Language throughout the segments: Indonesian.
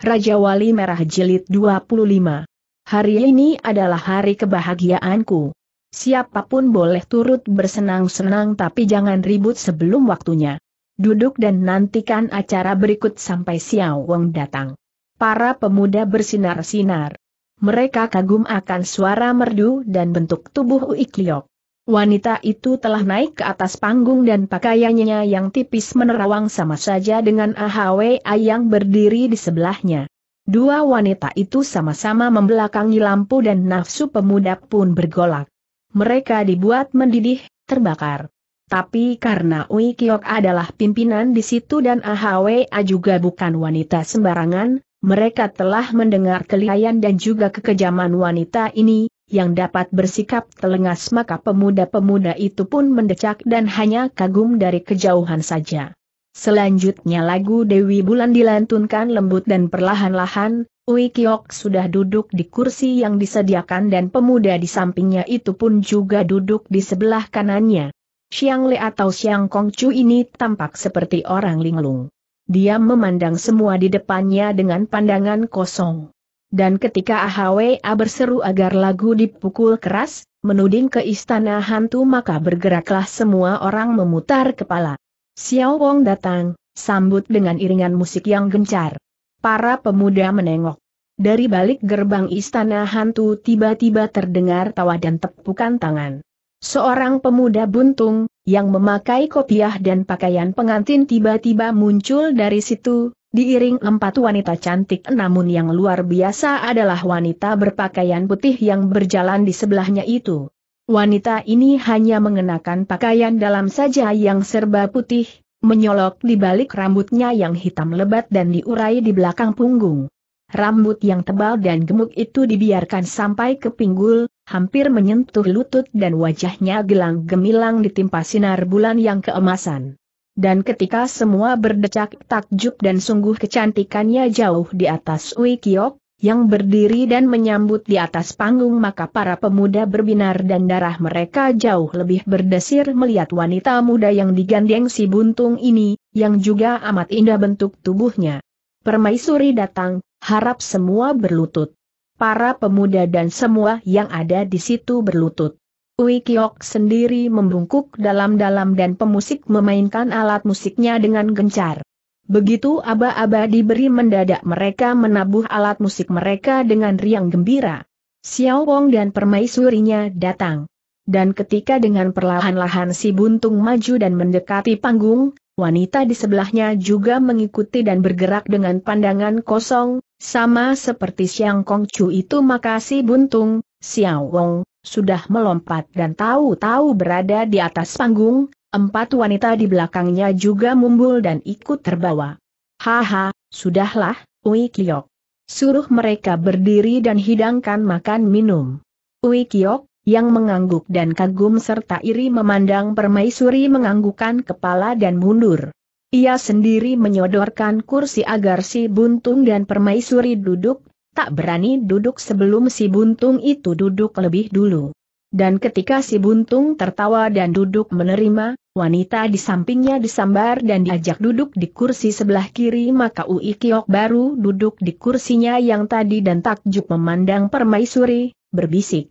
Raja Wali Merah Jilid 25. Hari ini adalah hari kebahagiaanku. Siapapun boleh turut bersenang-senang tapi jangan ribut sebelum waktunya. Duduk dan nantikan acara berikut sampai Xiao Wong datang. Para pemuda bersinar-sinar. Mereka kagum akan suara merdu dan bentuk tubuh Uikliok. Wanita itu telah naik ke atas panggung dan pakaiannya yang tipis menerawang sama saja dengan AHWA yang berdiri di sebelahnya. Dua wanita itu sama-sama membelakangi lampu dan nafsu pemuda pun bergolak. Mereka dibuat mendidih, terbakar. Tapi karena Ui Kiok adalah pimpinan di situ dan AHWA juga bukan wanita sembarangan, mereka telah mendengar kelihayan dan juga kekejaman wanita ini, yang dapat bersikap telengas maka pemuda-pemuda itu pun mendecak dan hanya kagum dari kejauhan saja. Selanjutnya lagu Dewi Bulan dilantunkan lembut dan perlahan-lahan, Ui Kiok sudah duduk di kursi yang disediakan dan pemuda di sampingnya itu pun juga duduk di sebelah kanannya. Xiang Le atau Xiang Kong Chu ini tampak seperti orang linglung. Dia memandang semua di depannya dengan pandangan kosong. Dan ketika AHWA berseru agar lagu dipukul keras, menuding ke istana hantu maka bergeraklah semua orang memutar kepala. Xiao Wong datang, sambut dengan iringan musik yang gencar. Para pemuda menengok. Dari balik gerbang istana hantu tiba-tiba terdengar tawa dan tepukan tangan. Seorang pemuda buntung, yang memakai kopiah dan pakaian pengantin tiba-tiba muncul dari situ, Diiring empat wanita cantik namun yang luar biasa adalah wanita berpakaian putih yang berjalan di sebelahnya itu. Wanita ini hanya mengenakan pakaian dalam saja yang serba putih, menyolok di balik rambutnya yang hitam lebat dan diurai di belakang punggung. Rambut yang tebal dan gemuk itu dibiarkan sampai ke pinggul, hampir menyentuh lutut dan wajahnya gelang gemilang ditimpa sinar bulan yang keemasan. Dan ketika semua berdecak takjub dan sungguh kecantikannya jauh di atas Ui yang berdiri dan menyambut di atas panggung maka para pemuda berbinar dan darah mereka jauh lebih berdesir melihat wanita muda yang digandeng si buntung ini, yang juga amat indah bentuk tubuhnya. Permaisuri datang, harap semua berlutut. Para pemuda dan semua yang ada di situ berlutut. Ui Kiok sendiri membungkuk dalam-dalam dan pemusik memainkan alat musiknya dengan gencar. Begitu aba-aba diberi mendadak mereka menabuh alat musik mereka dengan riang gembira. Xiao Wong dan permaisurinya datang. Dan ketika dengan perlahan-lahan si buntung maju dan mendekati panggung, wanita di sebelahnya juga mengikuti dan bergerak dengan pandangan kosong, sama seperti Siang Chu itu maka si buntung, Xiao Wong, sudah melompat dan tahu-tahu berada di atas panggung, empat wanita di belakangnya juga mumbul dan ikut terbawa. Haha, sudahlah, Ui Kiyok. Suruh mereka berdiri dan hidangkan makan minum. Ui Kiyok, yang mengangguk dan kagum serta iri memandang permaisuri menganggukkan kepala dan mundur. Ia sendiri menyodorkan kursi agar si Buntung dan permaisuri duduk tak berani duduk sebelum si buntung itu duduk lebih dulu. Dan ketika si buntung tertawa dan duduk menerima, wanita di sampingnya disambar dan diajak duduk di kursi sebelah kiri maka Ui Kiok baru duduk di kursinya yang tadi dan takjub memandang permaisuri, berbisik.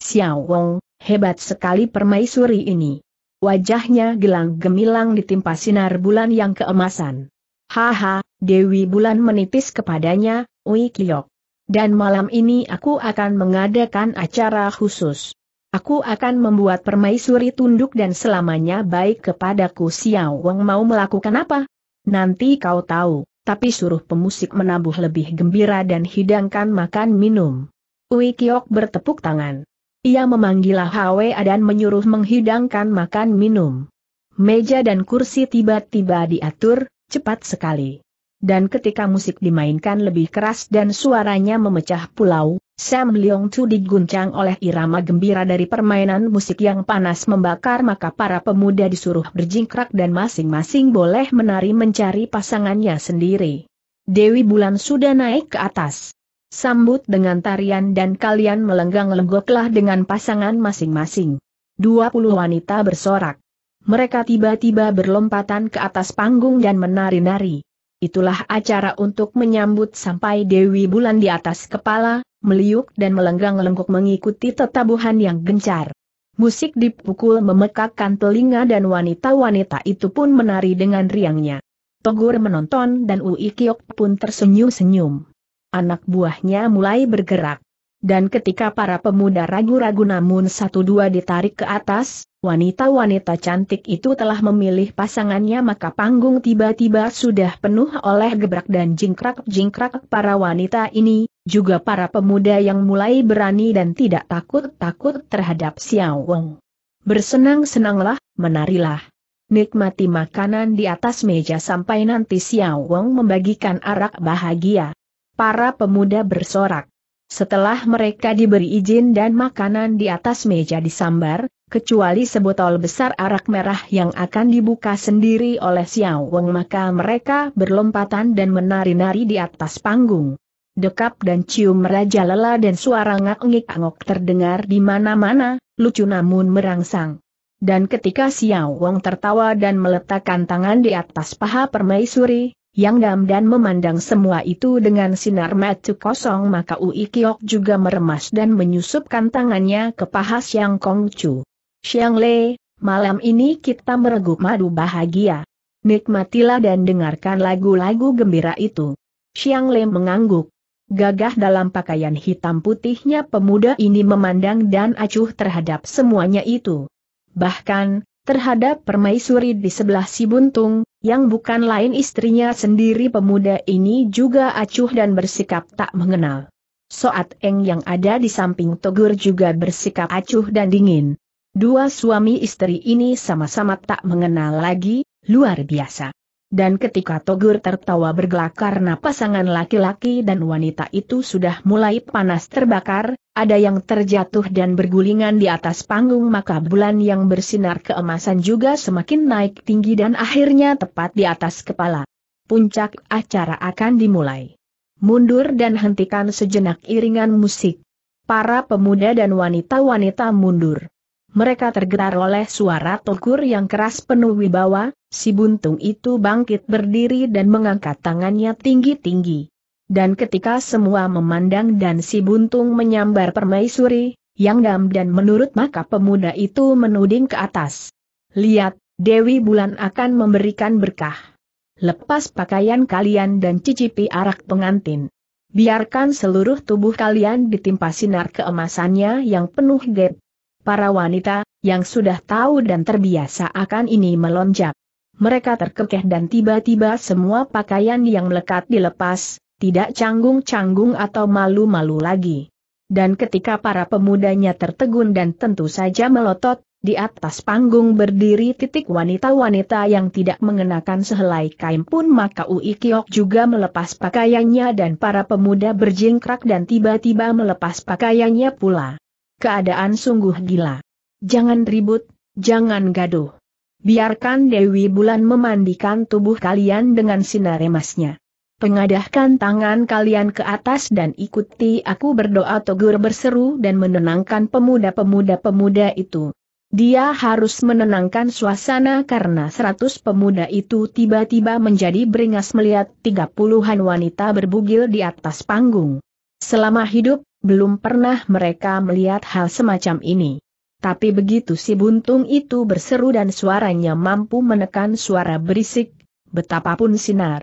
Xiao Wong, hebat sekali permaisuri ini. Wajahnya gelang gemilang ditimpa sinar bulan yang keemasan. Haha, Dewi Bulan menitis kepadanya, Ui Kiok. Dan malam ini aku akan mengadakan acara khusus. Aku akan membuat permaisuri tunduk dan selamanya baik kepadaku Xiao Wang mau melakukan apa? Nanti kau tahu, tapi suruh pemusik menabuh lebih gembira dan hidangkan makan minum. Ui Kiok bertepuk tangan. Ia memanggil Hwe dan menyuruh menghidangkan makan minum. Meja dan kursi tiba-tiba diatur, cepat sekali dan ketika musik dimainkan lebih keras dan suaranya memecah pulau, Sam Leong Chu diguncang oleh irama gembira dari permainan musik yang panas membakar maka para pemuda disuruh berjingkrak dan masing-masing boleh menari mencari pasangannya sendiri. Dewi Bulan sudah naik ke atas. Sambut dengan tarian dan kalian melenggang-lenggoklah dengan pasangan masing-masing. 20 wanita bersorak. Mereka tiba-tiba berlompatan ke atas panggung dan menari-nari itulah acara untuk menyambut sampai Dewi Bulan di atas kepala, meliuk dan melenggang lengkuk mengikuti tetabuhan yang gencar. Musik dipukul memekakkan telinga dan wanita-wanita itu pun menari dengan riangnya. Togur menonton dan Ui Kiok pun tersenyum-senyum. Anak buahnya mulai bergerak. Dan ketika para pemuda ragu-ragu namun satu dua ditarik ke atas, Wanita-wanita cantik itu telah memilih pasangannya maka panggung tiba-tiba sudah penuh oleh gebrak dan jingkrak-jingkrak para wanita ini, juga para pemuda yang mulai berani dan tidak takut-takut terhadap Xiao Wong. Bersenang-senanglah, menarilah. Nikmati makanan di atas meja sampai nanti Xiao Wong membagikan arak bahagia. Para pemuda bersorak. Setelah mereka diberi izin dan makanan di atas meja disambar, kecuali sebotol besar arak merah yang akan dibuka sendiri oleh Xiao Wang, maka mereka berlompatan dan menari-nari di atas panggung. Dekap dan cium raja lela dan suara ngak-ngik-angok terdengar di mana-mana, lucu namun merangsang. Dan ketika Xiao Wang tertawa dan meletakkan tangan di atas paha permaisuri, yang dam dan memandang semua itu dengan sinar mata kosong maka Ui Kiok juga meremas dan menyusupkan tangannya ke paha Siang Kongcu. Siang Le, malam ini kita mereguk madu bahagia. Nikmatilah dan dengarkan lagu-lagu gembira itu. Siang Le mengangguk. Gagah dalam pakaian hitam putihnya pemuda ini memandang dan acuh terhadap semuanya itu. Bahkan, terhadap permaisuri di sebelah si buntung, yang bukan lain istrinya sendiri pemuda ini juga acuh dan bersikap tak mengenal. Soat Eng yang ada di samping Togur juga bersikap acuh dan dingin. Dua suami istri ini sama-sama tak mengenal lagi, luar biasa. Dan ketika Togur tertawa bergelak karena pasangan laki-laki dan wanita itu sudah mulai panas terbakar, ada yang terjatuh dan bergulingan di atas panggung maka bulan yang bersinar keemasan juga semakin naik tinggi dan akhirnya tepat di atas kepala. Puncak acara akan dimulai. Mundur dan hentikan sejenak iringan musik. Para pemuda dan wanita-wanita mundur. Mereka tergerak oleh suara Togur yang keras penuh wibawa, Si buntung itu bangkit berdiri dan mengangkat tangannya tinggi-tinggi. Dan ketika semua memandang dan si buntung menyambar permaisuri, yang dam dan menurut maka pemuda itu menuding ke atas. Lihat, Dewi Bulan akan memberikan berkah. Lepas pakaian kalian dan cicipi arak pengantin. Biarkan seluruh tubuh kalian ditimpa sinar keemasannya yang penuh gap. Para wanita, yang sudah tahu dan terbiasa akan ini melonjak. Mereka terkekeh dan tiba-tiba semua pakaian yang melekat dilepas, tidak canggung-canggung atau malu-malu lagi. Dan ketika para pemudanya tertegun dan tentu saja melotot, di atas panggung berdiri titik wanita-wanita yang tidak mengenakan sehelai kain pun maka Ui Kiok juga melepas pakaiannya dan para pemuda berjingkrak dan tiba-tiba melepas pakaiannya pula. Keadaan sungguh gila. Jangan ribut, jangan gaduh. Biarkan Dewi Bulan memandikan tubuh kalian dengan sinar emasnya. Pengadahkan tangan kalian ke atas dan ikuti aku berdoa Togur berseru dan menenangkan pemuda-pemuda pemuda itu. Dia harus menenangkan suasana karena seratus pemuda itu tiba-tiba menjadi beringas melihat tiga puluhan wanita berbugil di atas panggung. Selama hidup, belum pernah mereka melihat hal semacam ini. Tapi begitu si buntung itu berseru dan suaranya mampu menekan suara berisik, betapapun sinar.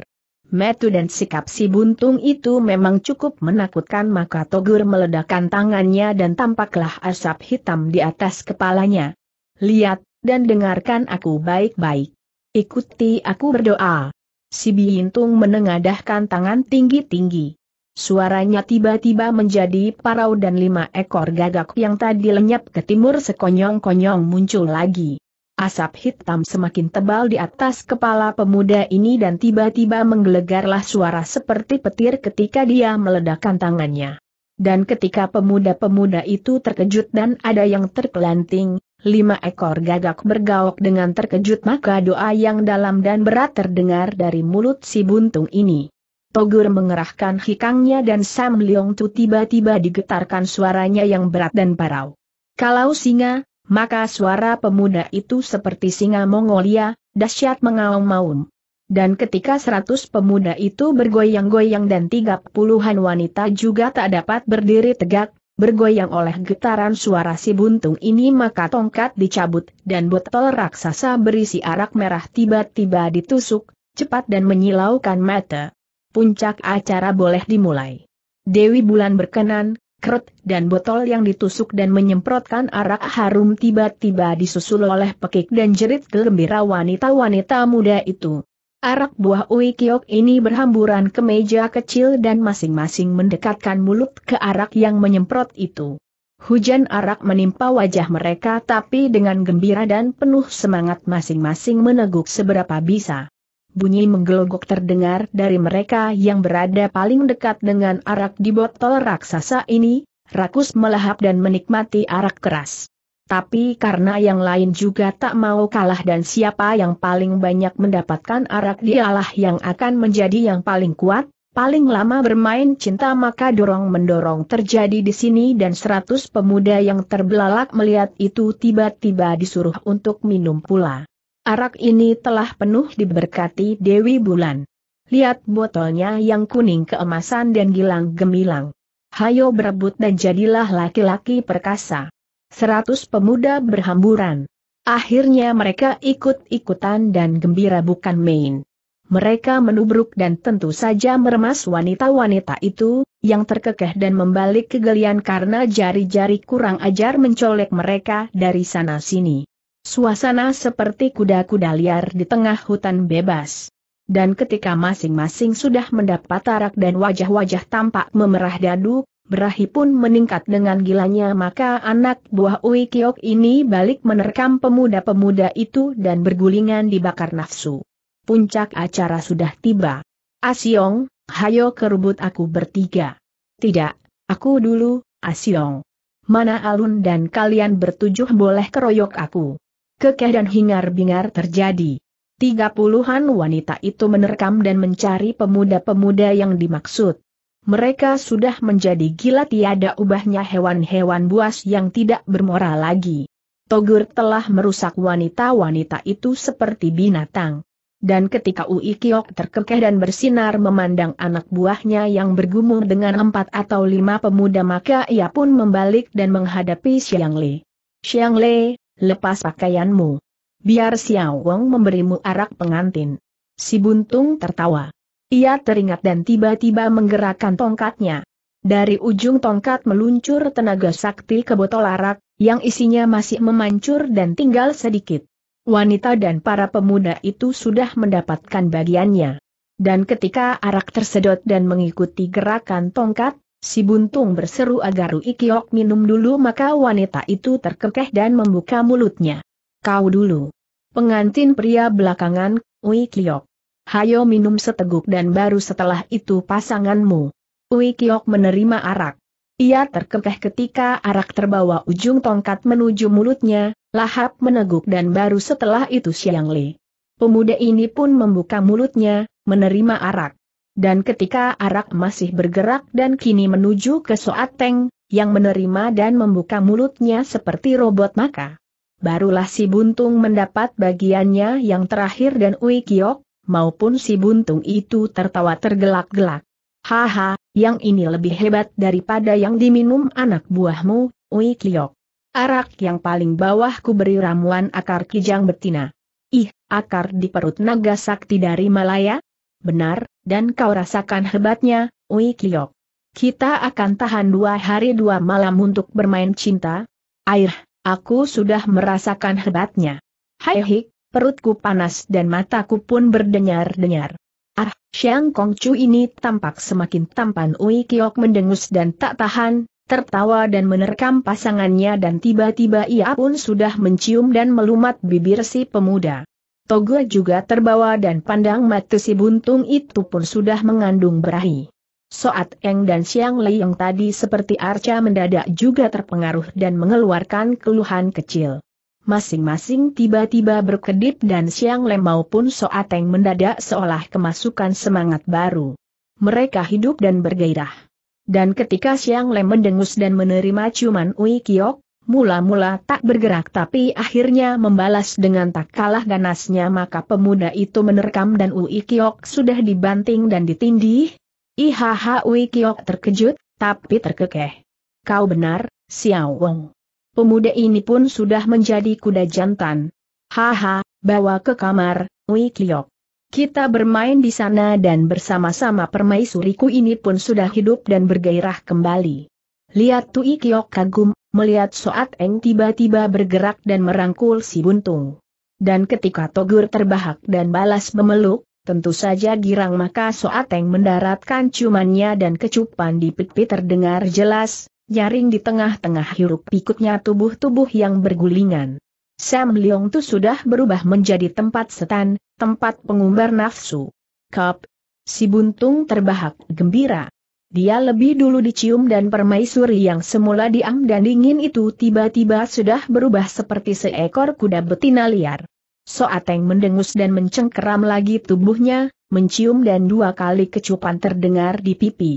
Metu dan sikap si buntung itu memang cukup menakutkan maka Togur meledakkan tangannya dan tampaklah asap hitam di atas kepalanya. Lihat, dan dengarkan aku baik-baik. Ikuti aku berdoa. Si Bintung menengadahkan tangan tinggi-tinggi. Suaranya tiba-tiba menjadi parau dan lima ekor gagak yang tadi lenyap ke timur sekonyong-konyong muncul lagi. Asap hitam semakin tebal di atas kepala pemuda ini dan tiba-tiba menggelegarlah suara seperti petir ketika dia meledakkan tangannya. Dan ketika pemuda-pemuda itu terkejut dan ada yang terpelanting, lima ekor gagak bergaok dengan terkejut maka doa yang dalam dan berat terdengar dari mulut si buntung ini. Togur mengerahkan hikangnya dan Sam Leong Tu tiba-tiba digetarkan suaranya yang berat dan parau. Kalau singa, maka suara pemuda itu seperti singa Mongolia, dahsyat mengaum-maum. Dan ketika seratus pemuda itu bergoyang-goyang dan tiga puluhan wanita juga tak dapat berdiri tegak, bergoyang oleh getaran suara si buntung ini maka tongkat dicabut dan botol raksasa berisi arak merah tiba-tiba ditusuk, cepat dan menyilaukan mata puncak acara boleh dimulai. Dewi Bulan berkenan, kret dan botol yang ditusuk dan menyemprotkan arak harum tiba-tiba disusul oleh pekik dan jerit gembira wanita-wanita muda itu. Arak buah Ui Kiok ini berhamburan ke meja kecil dan masing-masing mendekatkan mulut ke arak yang menyemprot itu. Hujan arak menimpa wajah mereka tapi dengan gembira dan penuh semangat masing-masing meneguk seberapa bisa bunyi menggelogok terdengar dari mereka yang berada paling dekat dengan arak di botol raksasa ini, rakus melahap dan menikmati arak keras. Tapi karena yang lain juga tak mau kalah dan siapa yang paling banyak mendapatkan arak dialah yang akan menjadi yang paling kuat, paling lama bermain cinta maka dorong-mendorong terjadi di sini dan seratus pemuda yang terbelalak melihat itu tiba-tiba disuruh untuk minum pula. Arak ini telah penuh diberkati Dewi Bulan. Lihat botolnya yang kuning keemasan dan gilang gemilang. Hayo berebut dan jadilah laki-laki perkasa. Seratus pemuda berhamburan. Akhirnya mereka ikut-ikutan dan gembira bukan main. Mereka menubruk dan tentu saja meremas wanita-wanita itu, yang terkekeh dan membalik kegelian karena jari-jari kurang ajar mencolek mereka dari sana-sini. Suasana seperti kuda-kuda liar di tengah hutan bebas. Dan ketika masing-masing sudah mendapat tarak dan wajah-wajah tampak memerah dadu, berahi pun meningkat dengan gilanya maka anak buah Ui Kiok ini balik menerkam pemuda-pemuda itu dan bergulingan dibakar nafsu. Puncak acara sudah tiba. Asiong, hayo kerubut aku bertiga. Tidak, aku dulu, Asiong. Mana Alun dan kalian bertujuh boleh keroyok aku kekeh dan hingar-bingar terjadi. Tiga puluhan wanita itu menerkam dan mencari pemuda-pemuda yang dimaksud. Mereka sudah menjadi gila tiada ubahnya hewan-hewan buas yang tidak bermoral lagi. Togur telah merusak wanita-wanita itu seperti binatang. Dan ketika Ui Kiok terkekeh dan bersinar memandang anak buahnya yang bergumul dengan empat atau lima pemuda maka ia pun membalik dan menghadapi Xiang Li. Xiang Li, lepas pakaianmu. Biar Xiao Wong memberimu arak pengantin. Si Buntung tertawa. Ia teringat dan tiba-tiba menggerakkan tongkatnya. Dari ujung tongkat meluncur tenaga sakti ke botol arak, yang isinya masih memancur dan tinggal sedikit. Wanita dan para pemuda itu sudah mendapatkan bagiannya. Dan ketika arak tersedot dan mengikuti gerakan tongkat, Si buntung berseru agar Uikiok minum dulu maka wanita itu terkekeh dan membuka mulutnya. Kau dulu. Pengantin pria belakangan, Uikiok. Hayo minum seteguk dan baru setelah itu pasanganmu. Uikiok menerima arak. Ia terkekeh ketika arak terbawa ujung tongkat menuju mulutnya, lahap meneguk dan baru setelah itu Siang Li. Pemuda ini pun membuka mulutnya, menerima arak dan ketika arak masih bergerak dan kini menuju ke Soateng, yang menerima dan membuka mulutnya seperti robot maka. Barulah si buntung mendapat bagiannya yang terakhir dan Ui Kiok, maupun si buntung itu tertawa tergelak-gelak. Haha, yang ini lebih hebat daripada yang diminum anak buahmu, Ui Kiok. Arak yang paling bawah ku beri ramuan akar kijang betina. Ih, akar di perut naga sakti dari Malaya? benar, dan kau rasakan hebatnya, Ui Kiyok. Kita akan tahan dua hari dua malam untuk bermain cinta? Air, aku sudah merasakan hebatnya. Hai hik, perutku panas dan mataku pun berdenyar-denyar. Ah, Xiang Kongcu ini tampak semakin tampan Ui Kiyok mendengus dan tak tahan, tertawa dan menerkam pasangannya dan tiba-tiba ia pun sudah mencium dan melumat bibir si pemuda. Togo juga terbawa dan pandang mata si buntung itu pun sudah mengandung berahi. Soat Eng dan Siang yang tadi seperti arca mendadak juga terpengaruh dan mengeluarkan keluhan kecil. Masing-masing tiba-tiba berkedip dan Siang Le maupun Soat Eng mendadak seolah kemasukan semangat baru. Mereka hidup dan bergairah. Dan ketika Siang Le mendengus dan menerima ciuman Ui Kiok, Mula-mula tak bergerak tapi akhirnya membalas dengan tak kalah ganasnya maka pemuda itu menerkam dan Ui Kiok sudah dibanting dan ditindih. Ihaha Ui Kiok terkejut, tapi terkekeh. Kau benar, Xiao Wong. Pemuda ini pun sudah menjadi kuda jantan. Haha, bawa ke kamar, Ui Kiok. Kita bermain di sana dan bersama-sama permaisuriku ini pun sudah hidup dan bergairah kembali. Lihat Tui Kiok kagum, melihat Soat Eng tiba-tiba bergerak dan merangkul si buntung. Dan ketika Togur terbahak dan balas memeluk, tentu saja girang maka Soat Eng mendaratkan cumannya dan kecupan di pipi terdengar jelas, nyaring di tengah-tengah hiruk pikuknya tubuh-tubuh yang bergulingan. Sam Leong tu sudah berubah menjadi tempat setan, tempat pengumbar nafsu. Kap, si buntung terbahak gembira. Dia lebih dulu dicium dan permaisuri yang semula diam dan dingin itu tiba-tiba sudah berubah seperti seekor kuda betina liar. Soateng mendengus dan mencengkeram lagi tubuhnya, mencium dan dua kali kecupan terdengar di pipi.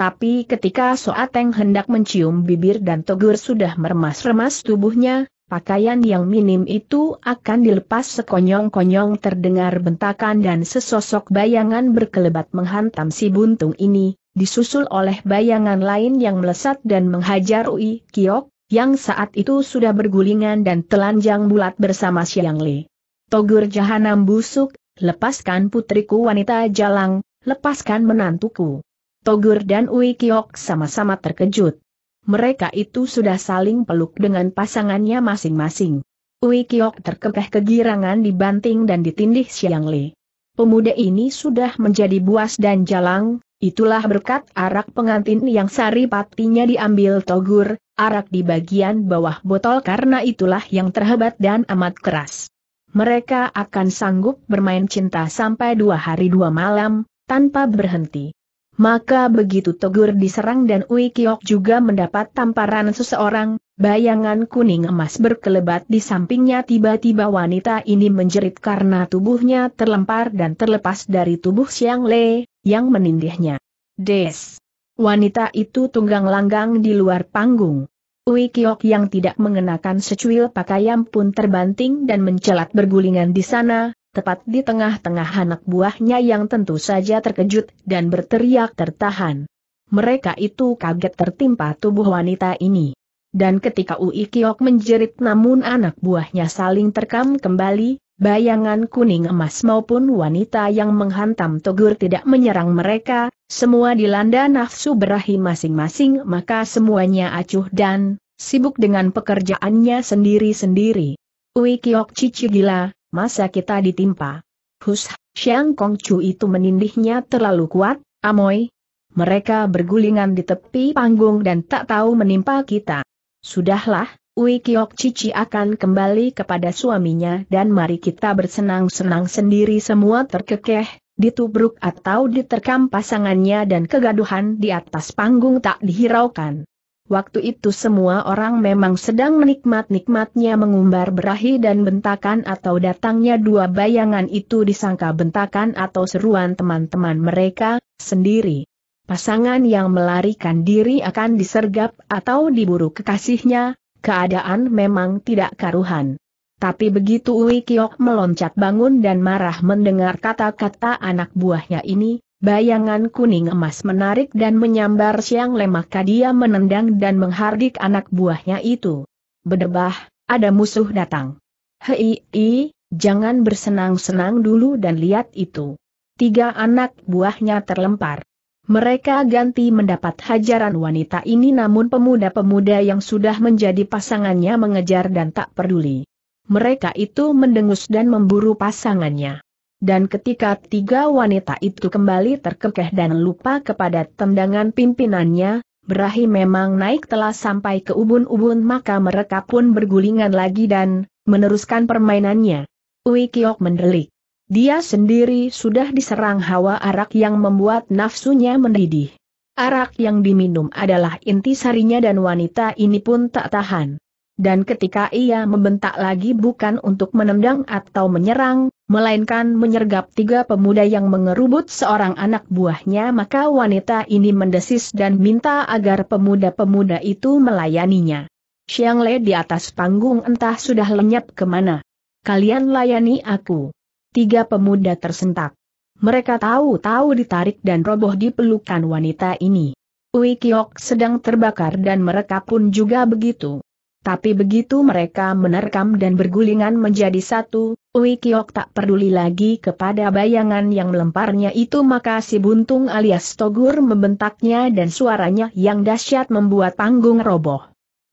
Tapi ketika Soateng hendak mencium bibir dan togur sudah meremas-remas tubuhnya, pakaian yang minim itu akan dilepas sekonyong-konyong terdengar bentakan dan sesosok bayangan berkelebat menghantam si buntung ini, disusul oleh bayangan lain yang melesat dan menghajar Ui Kiok, yang saat itu sudah bergulingan dan telanjang bulat bersama Siang Li. Togur jahanam busuk, lepaskan putriku wanita jalang, lepaskan menantuku. Togur dan Ui Kiok sama-sama terkejut. Mereka itu sudah saling peluk dengan pasangannya masing-masing. Ui Kiok terkekeh kegirangan dibanting dan ditindih Siang Li. Pemuda ini sudah menjadi buas dan jalang, Itulah berkat arak pengantin yang sari patinya diambil Togur, arak di bagian bawah botol karena itulah yang terhebat dan amat keras. Mereka akan sanggup bermain cinta sampai dua hari dua malam, tanpa berhenti. Maka begitu Togur diserang dan Ui Kiok juga mendapat tamparan seseorang, bayangan kuning emas berkelebat di sampingnya tiba-tiba wanita ini menjerit karena tubuhnya terlempar dan terlepas dari tubuh Siang Le, yang menindihnya. Des! Wanita itu tunggang langgang di luar panggung. Ui Kiok yang tidak mengenakan secuil pakaian pun terbanting dan mencelat bergulingan di sana, tepat di tengah-tengah anak buahnya yang tentu saja terkejut dan berteriak tertahan. Mereka itu kaget tertimpa tubuh wanita ini. Dan ketika Ui Kiok menjerit namun anak buahnya saling terkam kembali, bayangan kuning emas maupun wanita yang menghantam Togur tidak menyerang mereka, semua dilanda nafsu berahi masing-masing maka semuanya acuh dan sibuk dengan pekerjaannya sendiri-sendiri. Ui Kiok cici gila, masa kita ditimpa? Hus, Xiang Chu itu menindihnya terlalu kuat, Amoy. Mereka bergulingan di tepi panggung dan tak tahu menimpa kita. Sudahlah, Ui Kiok Cici akan kembali kepada suaminya dan mari kita bersenang-senang sendiri semua terkekeh, ditubruk atau diterkam pasangannya dan kegaduhan di atas panggung tak dihiraukan. Waktu itu semua orang memang sedang menikmat-nikmatnya mengumbar berahi dan bentakan atau datangnya dua bayangan itu disangka bentakan atau seruan teman-teman mereka sendiri. Pasangan yang melarikan diri akan disergap atau diburu kekasihnya, keadaan memang tidak karuhan. Tapi begitu Ui meloncat bangun dan marah mendengar kata-kata anak buahnya ini, Bayangan kuning emas menarik dan menyambar siang lemah, dia menendang dan menghardik anak buahnya itu. Bedebah, ada musuh datang. Hei, i, jangan bersenang-senang dulu dan lihat itu. Tiga anak buahnya terlempar. Mereka ganti mendapat hajaran wanita ini namun pemuda-pemuda yang sudah menjadi pasangannya mengejar dan tak peduli. Mereka itu mendengus dan memburu pasangannya. Dan ketika tiga wanita itu kembali terkekeh dan lupa kepada tendangan pimpinannya, berahi memang naik telah sampai ke ubun-ubun maka mereka pun bergulingan lagi dan meneruskan permainannya. Ui Kiok mendelik. Dia sendiri sudah diserang hawa arak yang membuat nafsunya mendidih. Arak yang diminum adalah inti sarinya dan wanita ini pun tak tahan. Dan ketika ia membentak lagi bukan untuk menendang atau menyerang, melainkan menyergap tiga pemuda yang mengerubut seorang anak buahnya maka wanita ini mendesis dan minta agar pemuda-pemuda itu melayaninya. Siang Le di atas panggung entah sudah lenyap kemana. Kalian layani aku. Tiga pemuda tersentak. Mereka tahu-tahu ditarik dan roboh di pelukan wanita ini. Uikiok sedang terbakar dan mereka pun juga begitu. Tapi begitu mereka menerkam dan bergulingan menjadi satu, Ui Kiok tak peduli lagi kepada bayangan yang melemparnya itu maka si buntung alias Togur membentaknya dan suaranya yang dahsyat membuat panggung roboh.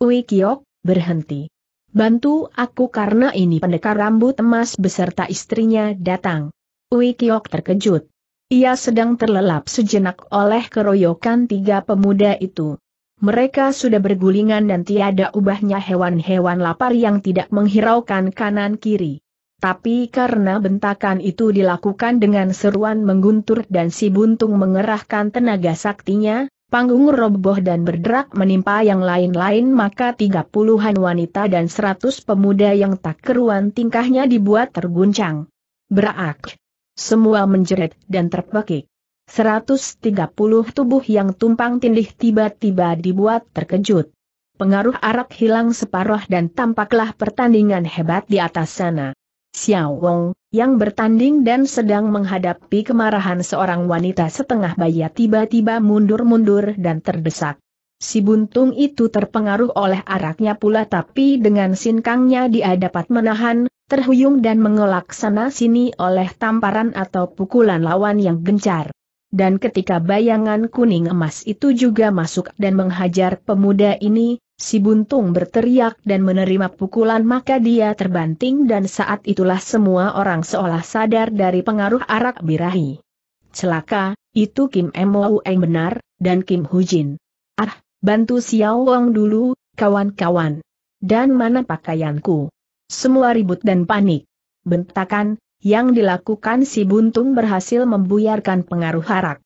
Ui Kiok, berhenti. Bantu aku karena ini pendekar rambut emas beserta istrinya datang. Ui Kiok terkejut. Ia sedang terlelap sejenak oleh keroyokan tiga pemuda itu. Mereka sudah bergulingan dan tiada ubahnya hewan-hewan lapar yang tidak menghiraukan kanan-kiri. Tapi karena bentakan itu dilakukan dengan seruan mengguntur dan si buntung mengerahkan tenaga saktinya, panggung roboh dan berderak menimpa yang lain-lain maka tiga puluhan wanita dan seratus pemuda yang tak keruan tingkahnya dibuat terguncang. Berak, Semua menjerit dan terpekik. 130 tubuh yang tumpang tindih tiba-tiba dibuat terkejut. Pengaruh arak hilang separuh dan tampaklah pertandingan hebat di atas sana. Xiao Wong, yang bertanding dan sedang menghadapi kemarahan seorang wanita setengah baya tiba-tiba mundur-mundur dan terdesak. Si buntung itu terpengaruh oleh araknya pula tapi dengan sinkangnya dia dapat menahan, terhuyung dan mengelak sana-sini oleh tamparan atau pukulan lawan yang gencar dan ketika bayangan kuning emas itu juga masuk dan menghajar pemuda ini, si buntung berteriak dan menerima pukulan maka dia terbanting dan saat itulah semua orang seolah sadar dari pengaruh arak birahi. Celaka, itu Kim Mo Eng benar, dan Kim Hujin. Ah, bantu Xiao Wang dulu, kawan-kawan. Dan mana pakaianku? Semua ribut dan panik. Bentakan, yang dilakukan si buntung berhasil membuyarkan pengaruh harak.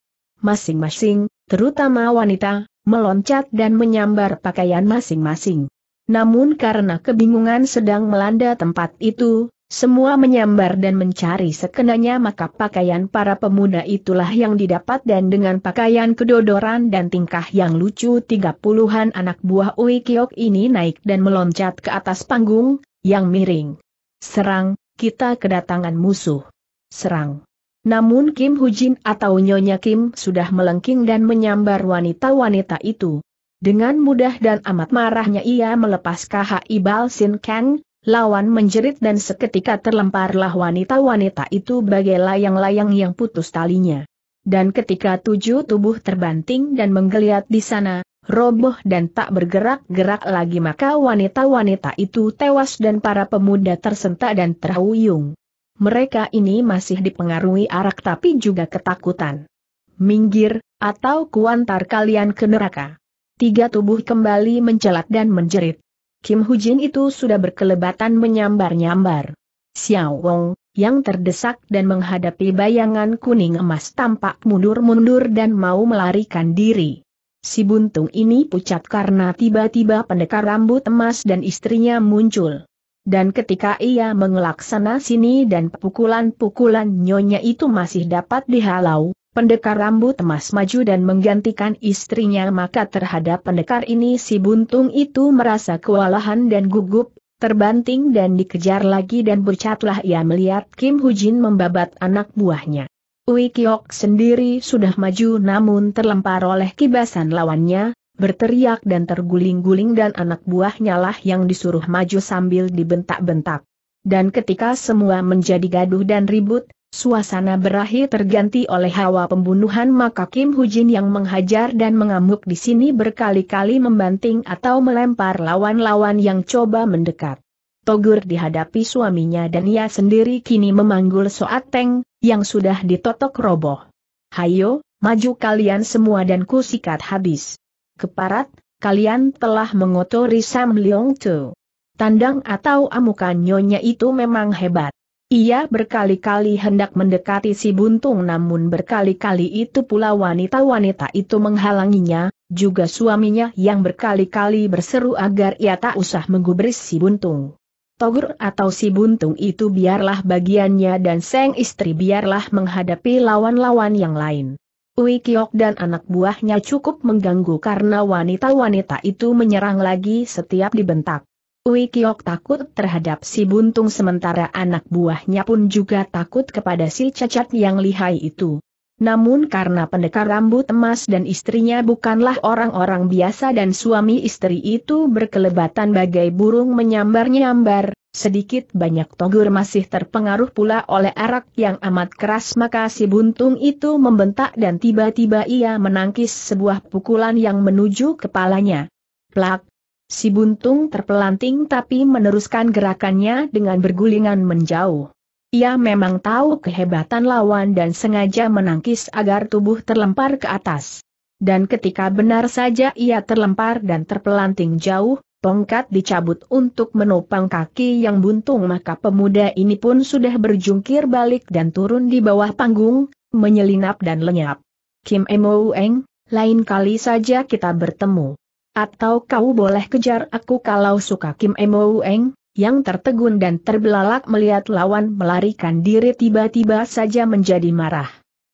Masing-masing, terutama wanita, meloncat dan menyambar pakaian masing-masing. Namun karena kebingungan sedang melanda tempat itu, semua menyambar dan mencari sekenanya maka pakaian para pemuda itulah yang didapat dan dengan pakaian kedodoran dan tingkah yang lucu tiga puluhan anak buah Uikiok ini naik dan meloncat ke atas panggung, yang miring. Serang, kita kedatangan musuh. Serang. Namun Kim Hujin atau Nyonya Kim sudah melengking dan menyambar wanita-wanita itu. Dengan mudah dan amat marahnya ia melepas KHI ibal Sin Kang, lawan menjerit dan seketika terlemparlah wanita-wanita itu bagai layang-layang yang putus talinya. Dan ketika tujuh tubuh terbanting dan menggeliat di sana, roboh dan tak bergerak-gerak lagi maka wanita-wanita itu tewas dan para pemuda tersentak dan terhuyung. Mereka ini masih dipengaruhi arak tapi juga ketakutan. Minggir, atau kuantar kalian ke neraka. Tiga tubuh kembali mencelat dan menjerit. Kim Hujin itu sudah berkelebatan menyambar-nyambar. Xiao Wong, yang terdesak dan menghadapi bayangan kuning emas tampak mundur-mundur dan mau melarikan diri. Si buntung ini pucat karena tiba-tiba pendekar rambut emas dan istrinya muncul. Dan ketika ia mengelak sana sini dan pukulan-pukulan nyonya itu masih dapat dihalau, pendekar rambut emas maju dan menggantikan istrinya maka terhadap pendekar ini si buntung itu merasa kewalahan dan gugup, terbanting dan dikejar lagi dan bercatlah ia melihat Kim Hujin membabat anak buahnya. Ui Kiok sendiri sudah maju namun terlempar oleh kibasan lawannya, berteriak dan terguling-guling dan anak buahnya lah yang disuruh maju sambil dibentak-bentak. Dan ketika semua menjadi gaduh dan ribut, suasana berakhir terganti oleh hawa pembunuhan maka Kim Hujin yang menghajar dan mengamuk di sini berkali-kali membanting atau melempar lawan-lawan yang coba mendekat. Togur dihadapi suaminya dan ia sendiri kini memanggul Soateng, yang sudah ditotok roboh. Hayo, maju kalian semua dan kusikat habis. Keparat, kalian telah mengotori Sam Leong Tu. Tandang atau amukan nyonya itu memang hebat. Ia berkali-kali hendak mendekati si buntung namun berkali-kali itu pula wanita-wanita itu menghalanginya, juga suaminya yang berkali-kali berseru agar ia tak usah menggubris si buntung. Togur atau si buntung itu biarlah bagiannya dan seng istri biarlah menghadapi lawan-lawan yang lain. Ui Kiok dan anak buahnya cukup mengganggu karena wanita-wanita itu menyerang lagi setiap dibentak. Ui Kiok takut terhadap si buntung sementara anak buahnya pun juga takut kepada si cacat yang lihai itu. Namun karena pendekar rambut emas dan istrinya bukanlah orang-orang biasa dan suami istri itu berkelebatan bagai burung menyambar-nyambar, sedikit banyak Togur masih terpengaruh pula oleh arak yang amat keras maka si buntung itu membentak dan tiba-tiba ia menangkis sebuah pukulan yang menuju kepalanya. Plak! Si buntung terpelanting tapi meneruskan gerakannya dengan bergulingan menjauh. Ia memang tahu kehebatan lawan dan sengaja menangkis agar tubuh terlempar ke atas. Dan ketika benar saja ia terlempar dan terpelanting jauh, tongkat dicabut untuk menopang kaki yang buntung maka pemuda ini pun sudah berjungkir balik dan turun di bawah panggung, menyelinap dan lenyap. Kim Emo Eng, lain kali saja kita bertemu. Atau kau boleh kejar aku kalau suka Kim Emo Eng? yang tertegun dan terbelalak melihat lawan melarikan diri tiba-tiba saja menjadi marah.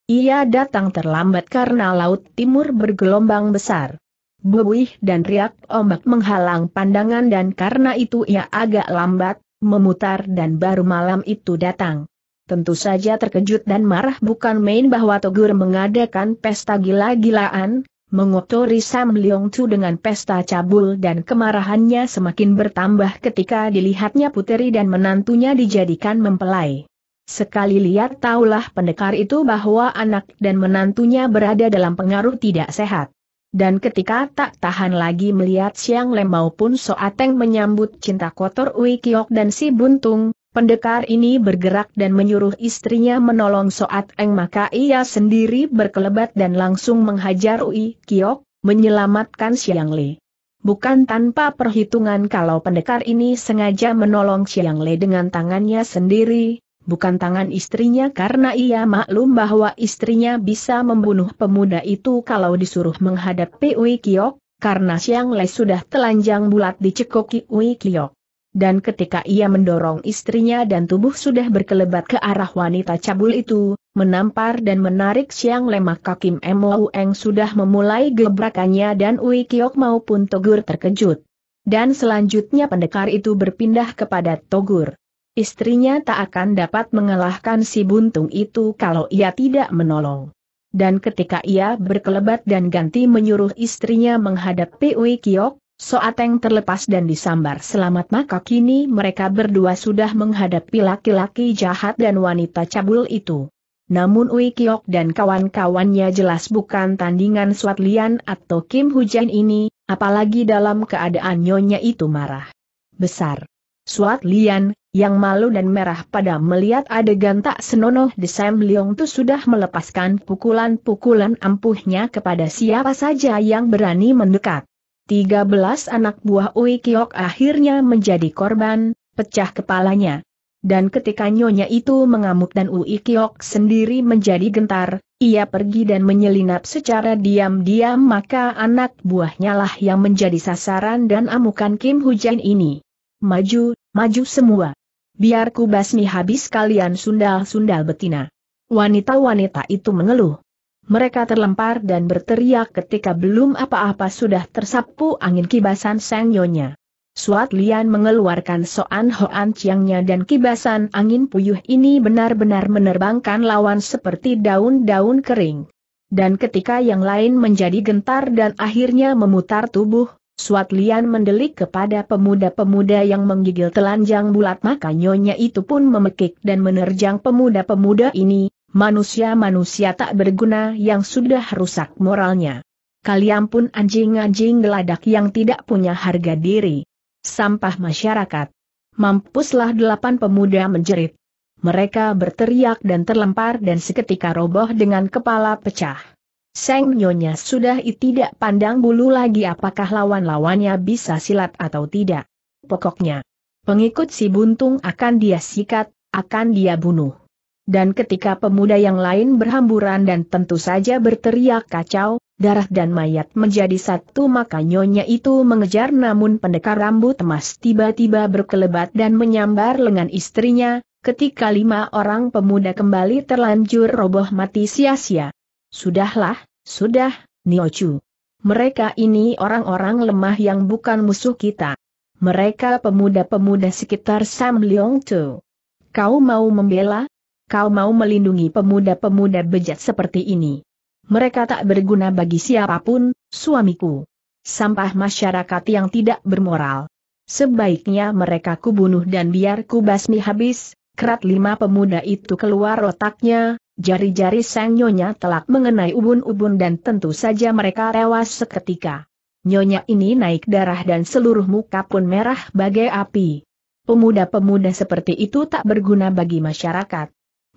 Ia datang terlambat karena laut timur bergelombang besar. Buih dan riak ombak menghalang pandangan dan karena itu ia agak lambat, memutar dan baru malam itu datang. Tentu saja terkejut dan marah bukan main bahwa Togur mengadakan pesta gila-gilaan, mengotori Sam Leong Chu dengan pesta cabul dan kemarahannya semakin bertambah ketika dilihatnya puteri dan menantunya dijadikan mempelai. Sekali lihat taulah pendekar itu bahwa anak dan menantunya berada dalam pengaruh tidak sehat. Dan ketika tak tahan lagi melihat Siang Lem maupun Soateng menyambut cinta kotor Ui Kiok dan si Buntung, Pendekar ini bergerak dan menyuruh istrinya menolong Soat Eng maka ia sendiri berkelebat dan langsung menghajar Ui Kiok, menyelamatkan Siang Le. Bukan tanpa perhitungan kalau pendekar ini sengaja menolong Siang Le dengan tangannya sendiri, bukan tangan istrinya karena ia maklum bahwa istrinya bisa membunuh pemuda itu kalau disuruh menghadapi Ui Kiok, karena Siang Le sudah telanjang bulat dicekoki Ui Kiok dan ketika ia mendorong istrinya dan tubuh sudah berkelebat ke arah wanita cabul itu, menampar dan menarik siang lemak kakim Emo Eng sudah memulai gebrakannya dan Ui Kiok maupun Togur terkejut. Dan selanjutnya pendekar itu berpindah kepada Togur. Istrinya tak akan dapat mengalahkan si buntung itu kalau ia tidak menolong. Dan ketika ia berkelebat dan ganti menyuruh istrinya menghadapi Ui Kiok, Soateng terlepas dan disambar selamat maka kini mereka berdua sudah menghadapi laki-laki jahat dan wanita cabul itu. Namun Ui Kiok dan kawan-kawannya jelas bukan tandingan Swat Lian atau Kim Hujan ini, apalagi dalam keadaan nyonya itu marah. Besar. Swat Lian, yang malu dan merah pada melihat adegan tak senonoh di Sam Leong itu sudah melepaskan pukulan-pukulan ampuhnya kepada siapa saja yang berani mendekat. 13 anak buah Ui Kiok akhirnya menjadi korban, pecah kepalanya. Dan ketika nyonya itu mengamuk dan Ui Kiok sendiri menjadi gentar, ia pergi dan menyelinap secara diam-diam maka anak buahnya lah yang menjadi sasaran dan amukan Kim Hujan ini. Maju, maju semua. Biar ku basmi habis kalian sundal-sundal betina. Wanita-wanita itu mengeluh. Mereka terlempar dan berteriak ketika belum apa-apa sudah tersapu angin kibasan Seng Nyonya. Suat Lian mengeluarkan Soan Hoan Chiangnya dan kibasan angin puyuh ini benar-benar menerbangkan lawan seperti daun-daun kering. Dan ketika yang lain menjadi gentar dan akhirnya memutar tubuh, Suat Lian mendelik kepada pemuda-pemuda yang menggigil telanjang bulat maka Nyonya itu pun memekik dan menerjang pemuda-pemuda ini, manusia-manusia tak berguna yang sudah rusak moralnya. Kalian pun anjing-anjing geladak yang tidak punya harga diri. Sampah masyarakat. Mampuslah delapan pemuda menjerit. Mereka berteriak dan terlempar dan seketika roboh dengan kepala pecah. Seng Nyonya sudah tidak pandang bulu lagi apakah lawan-lawannya bisa silat atau tidak. Pokoknya, pengikut si buntung akan dia sikat, akan dia bunuh dan ketika pemuda yang lain berhamburan dan tentu saja berteriak kacau, darah dan mayat menjadi satu maka nyonya itu mengejar namun pendekar rambut emas tiba-tiba berkelebat dan menyambar lengan istrinya, ketika lima orang pemuda kembali terlanjur roboh mati sia-sia. Sudahlah, sudah, Niochu. Mereka ini orang-orang lemah yang bukan musuh kita. Mereka pemuda-pemuda sekitar Sam Leong Tu. Kau mau membela? kau mau melindungi pemuda-pemuda bejat seperti ini. Mereka tak berguna bagi siapapun, suamiku. Sampah masyarakat yang tidak bermoral. Sebaiknya mereka kubunuh dan biar ku basmi habis, kerat lima pemuda itu keluar otaknya, jari-jari sang nyonya telak mengenai ubun-ubun dan tentu saja mereka tewas seketika. Nyonya ini naik darah dan seluruh muka pun merah bagai api. Pemuda-pemuda seperti itu tak berguna bagi masyarakat.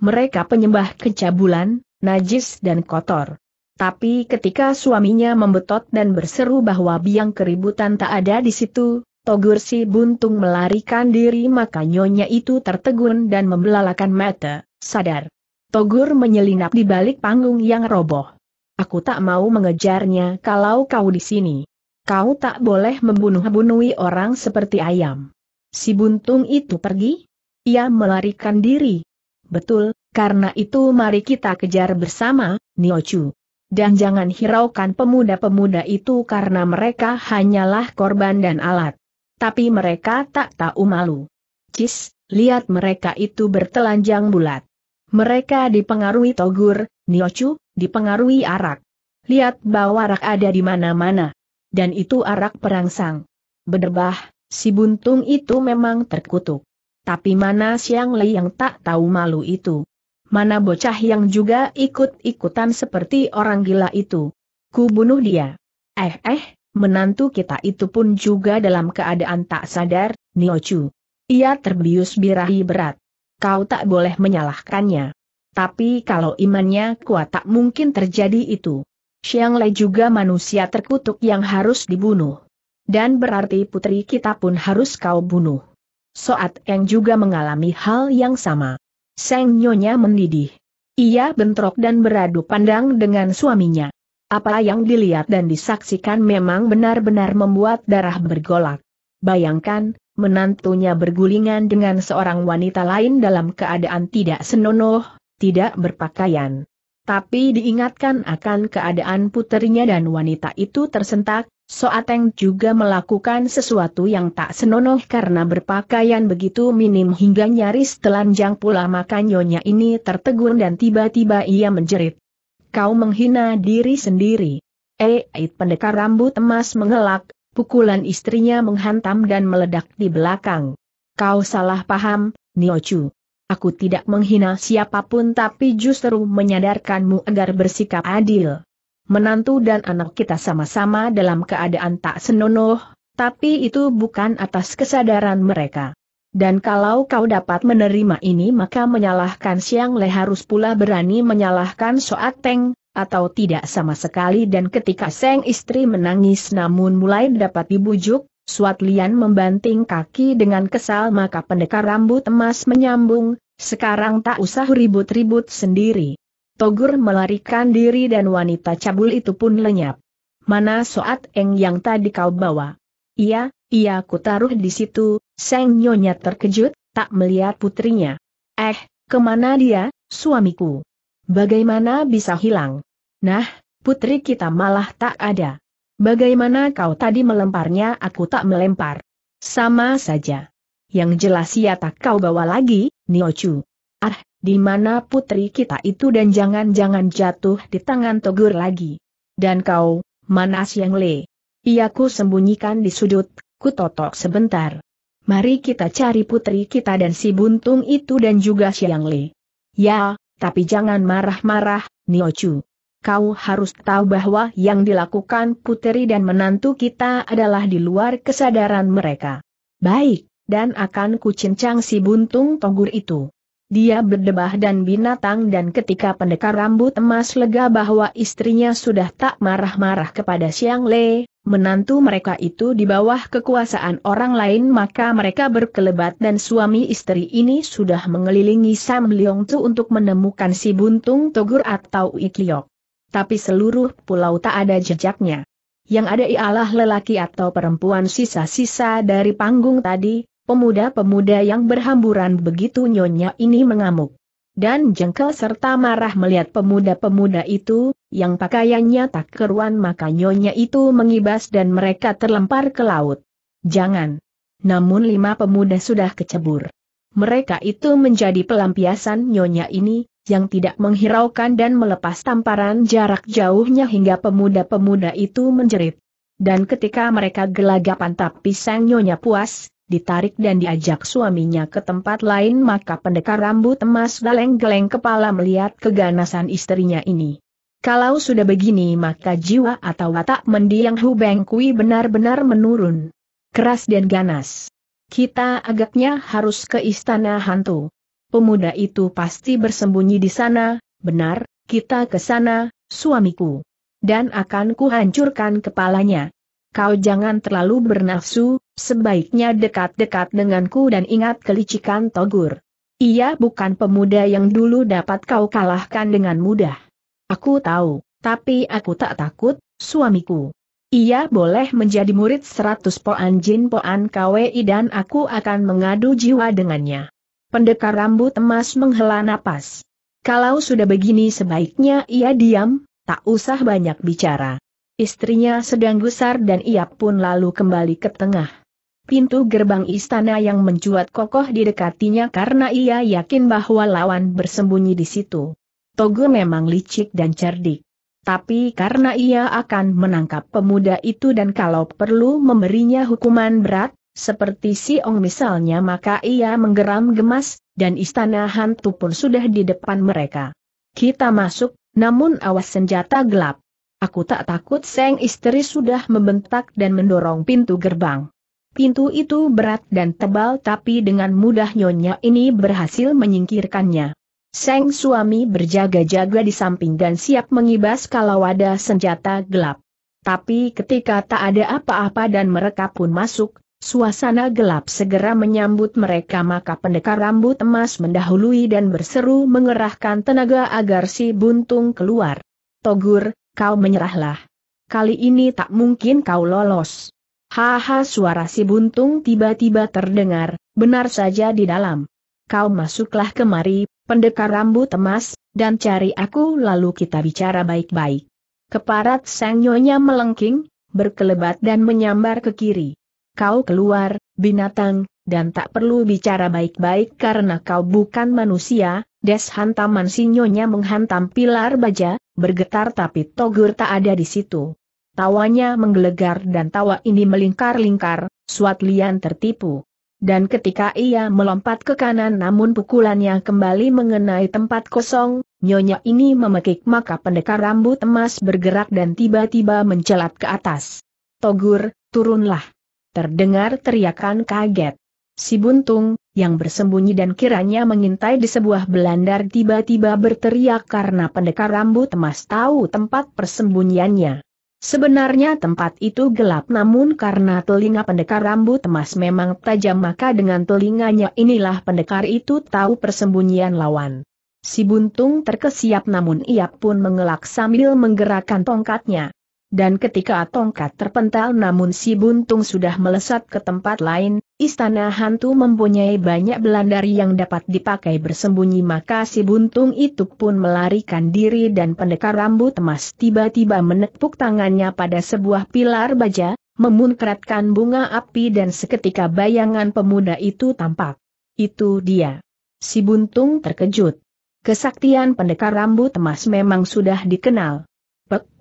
Mereka penyembah kecabulan, najis dan kotor. Tapi ketika suaminya membetot dan berseru bahwa biang keributan tak ada di situ, Togur si buntung melarikan diri maka nyonya itu tertegun dan membelalakan mata, sadar. Togur menyelinap di balik panggung yang roboh. Aku tak mau mengejarnya kalau kau di sini. Kau tak boleh membunuh-bunuhi orang seperti ayam. Si buntung itu pergi? Ia melarikan diri, Betul, karena itu mari kita kejar bersama, Niochu. Dan jangan hiraukan pemuda-pemuda itu karena mereka hanyalah korban dan alat. Tapi mereka tak tahu malu. Cis, lihat mereka itu bertelanjang bulat. Mereka dipengaruhi togur, Niochu, dipengaruhi arak. Lihat bahwa arak ada di mana-mana. Dan itu arak perangsang. Bederbah, si buntung itu memang terkutuk tapi mana Siang Lei yang tak tahu malu itu? Mana bocah yang juga ikut-ikutan seperti orang gila itu? Ku bunuh dia. Eh eh, menantu kita itu pun juga dalam keadaan tak sadar, Niochu. Ia terbius birahi berat. Kau tak boleh menyalahkannya. Tapi kalau imannya kuat tak mungkin terjadi itu. Siang Lei juga manusia terkutuk yang harus dibunuh. Dan berarti putri kita pun harus kau bunuh. Soat Eng juga mengalami hal yang sama. Seng Nyonya mendidih. Ia bentrok dan beradu pandang dengan suaminya. Apa yang dilihat dan disaksikan memang benar-benar membuat darah bergolak. Bayangkan, menantunya bergulingan dengan seorang wanita lain dalam keadaan tidak senonoh, tidak berpakaian. Tapi diingatkan akan keadaan putrinya dan wanita itu tersentak, Soateng juga melakukan sesuatu yang tak senonoh karena berpakaian begitu minim hingga nyaris telanjang pula maka nyonya ini tertegun dan tiba-tiba ia menjerit. Kau menghina diri sendiri. Eit eh, pendekar rambut emas mengelak, pukulan istrinya menghantam dan meledak di belakang. Kau salah paham, Niochu. Aku tidak menghina siapapun tapi justru menyadarkanmu agar bersikap adil menantu dan anak kita sama-sama dalam keadaan tak senonoh, tapi itu bukan atas kesadaran mereka. Dan kalau kau dapat menerima ini maka menyalahkan Siang Le harus pula berani menyalahkan Soat Teng, atau tidak sama sekali dan ketika Seng istri menangis namun mulai dapat dibujuk, Suat Lian membanting kaki dengan kesal maka pendekar rambut emas menyambung, sekarang tak usah ribut-ribut sendiri. Togur melarikan diri dan wanita cabul itu pun lenyap. Mana Soat Eng yang tadi kau bawa? Iya, iya ku taruh di situ, Seng Nyonya terkejut, tak melihat putrinya. Eh, kemana dia, suamiku? Bagaimana bisa hilang? Nah, putri kita malah tak ada. Bagaimana kau tadi melemparnya aku tak melempar? Sama saja. Yang jelas ia tak kau bawa lagi, Niochu. Ah, di mana putri kita itu dan jangan-jangan jatuh di tangan Togur lagi. Dan kau, Manas Yang Le? Ia ku sembunyikan di sudut, ku totok sebentar. Mari kita cari putri kita dan si buntung itu dan juga Siang Le. Ya, tapi jangan marah-marah, Chu. Kau harus tahu bahwa yang dilakukan putri dan menantu kita adalah di luar kesadaran mereka. Baik, dan akan kucincang si buntung togur itu. Dia berdebah dan binatang dan ketika pendekar rambut emas lega bahwa istrinya sudah tak marah-marah kepada Siang Le, menantu mereka itu di bawah kekuasaan orang lain maka mereka berkelebat dan suami istri ini sudah mengelilingi Sam Leong Tu untuk menemukan si buntung Togur atau Ikliok. Tapi seluruh pulau tak ada jejaknya. Yang ada ialah lelaki atau perempuan sisa-sisa dari panggung tadi, Pemuda-pemuda yang berhamburan begitu nyonya ini mengamuk. Dan jengkel serta marah melihat pemuda-pemuda itu, yang pakaiannya tak keruan maka nyonya itu mengibas dan mereka terlempar ke laut. Jangan. Namun lima pemuda sudah kecebur. Mereka itu menjadi pelampiasan nyonya ini, yang tidak menghiraukan dan melepas tamparan jarak jauhnya hingga pemuda-pemuda itu menjerit. Dan ketika mereka gelagapan tapi sang nyonya puas, ditarik dan diajak suaminya ke tempat lain maka pendekar rambut emas geleng-geleng kepala melihat keganasan istrinya ini. Kalau sudah begini maka jiwa atau watak mendiang Hubeng Kui benar-benar menurun. Keras dan ganas. Kita agaknya harus ke istana hantu. Pemuda itu pasti bersembunyi di sana, benar, kita ke sana, suamiku. Dan akan kuhancurkan kepalanya kau jangan terlalu bernafsu, sebaiknya dekat-dekat denganku dan ingat kelicikan Togur. Ia bukan pemuda yang dulu dapat kau kalahkan dengan mudah. Aku tahu, tapi aku tak takut, suamiku. Ia boleh menjadi murid seratus poan jin poan kwi dan aku akan mengadu jiwa dengannya. Pendekar rambut emas menghela napas. Kalau sudah begini sebaiknya ia diam, tak usah banyak bicara. Istrinya sedang gusar dan ia pun lalu kembali ke tengah. Pintu gerbang istana yang mencuat kokoh didekatinya karena ia yakin bahwa lawan bersembunyi di situ. Togu memang licik dan cerdik. Tapi karena ia akan menangkap pemuda itu dan kalau perlu memberinya hukuman berat, seperti si Ong misalnya maka ia menggeram gemas, dan istana hantu pun sudah di depan mereka. Kita masuk, namun awas senjata gelap. Aku tak takut Seng istri sudah membentak dan mendorong pintu gerbang. Pintu itu berat dan tebal tapi dengan mudah nyonya ini berhasil menyingkirkannya. Seng suami berjaga-jaga di samping dan siap mengibas kalau ada senjata gelap. Tapi ketika tak ada apa-apa dan mereka pun masuk, suasana gelap segera menyambut mereka maka pendekar rambut emas mendahului dan berseru mengerahkan tenaga agar si buntung keluar. Togur, kau menyerahlah. Kali ini tak mungkin kau lolos. Haha suara si buntung tiba-tiba terdengar, benar saja di dalam. Kau masuklah kemari, pendekar rambut emas, dan cari aku lalu kita bicara baik-baik. Keparat sang nyonya melengking, berkelebat dan menyambar ke kiri. Kau keluar, binatang, dan tak perlu bicara baik-baik karena kau bukan manusia, Des hantaman sinyonya menghantam pilar baja, bergetar tapi Togur tak ada di situ. Tawanya menggelegar dan tawa ini melingkar-lingkar, Suat Lian tertipu. Dan ketika ia melompat ke kanan namun pukulannya kembali mengenai tempat kosong, nyonya ini memekik maka pendekar rambut emas bergerak dan tiba-tiba mencelat ke atas. Togur, turunlah. Terdengar teriakan kaget. Si Buntung, yang bersembunyi dan kiranya mengintai di sebuah belandar tiba-tiba berteriak karena pendekar rambut emas tahu tempat persembunyiannya. Sebenarnya tempat itu gelap namun karena telinga pendekar rambut emas memang tajam maka dengan telinganya inilah pendekar itu tahu persembunyian lawan. Si Buntung terkesiap namun ia pun mengelak sambil menggerakkan tongkatnya. Dan ketika tongkat terpental namun si buntung sudah melesat ke tempat lain, Istana hantu mempunyai banyak belandari yang dapat dipakai bersembunyi maka si buntung itu pun melarikan diri dan pendekar rambut emas tiba-tiba menepuk tangannya pada sebuah pilar baja, memunkratkan bunga api dan seketika bayangan pemuda itu tampak. Itu dia. Si buntung terkejut. Kesaktian pendekar rambut emas memang sudah dikenal.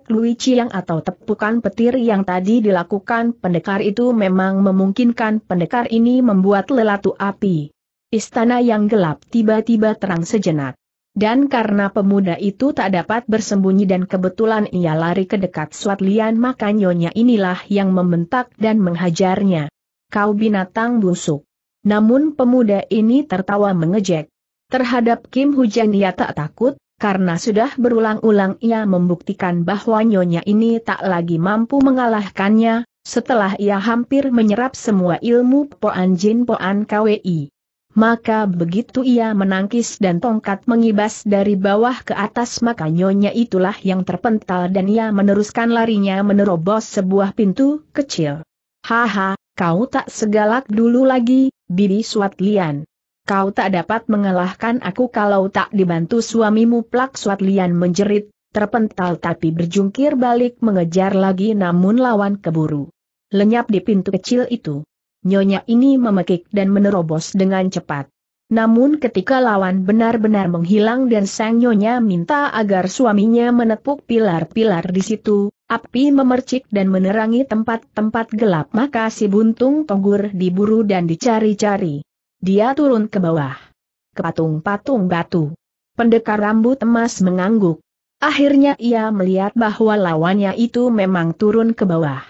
Lui Chiang atau tepukan petir yang tadi dilakukan pendekar itu memang memungkinkan pendekar ini membuat lelatu api. Istana yang gelap tiba-tiba terang sejenak. Dan karena pemuda itu tak dapat bersembunyi dan kebetulan ia lari ke dekat Suat Lian maka nyonya inilah yang membentak dan menghajarnya. Kau binatang busuk. Namun pemuda ini tertawa mengejek. Terhadap Kim Hujan ia tak takut, karena sudah berulang-ulang ia membuktikan bahwa nyonya ini tak lagi mampu mengalahkannya, setelah ia hampir menyerap semua ilmu Poan Jin Poan KWI. Maka begitu ia menangkis dan tongkat mengibas dari bawah ke atas maka nyonya itulah yang terpental dan ia meneruskan larinya menerobos sebuah pintu kecil. Haha, kau tak segalak dulu lagi, Bibi Suat Lian kau tak dapat mengalahkan aku kalau tak dibantu suamimu plak suat lian menjerit, terpental tapi berjungkir balik mengejar lagi namun lawan keburu. Lenyap di pintu kecil itu. Nyonya ini memekik dan menerobos dengan cepat. Namun ketika lawan benar-benar menghilang dan sang nyonya minta agar suaminya menepuk pilar-pilar di situ, api memercik dan menerangi tempat-tempat gelap maka si buntung togur diburu dan dicari-cari. Dia turun ke bawah. Ke patung-patung batu. Pendekar rambut emas mengangguk. Akhirnya ia melihat bahwa lawannya itu memang turun ke bawah.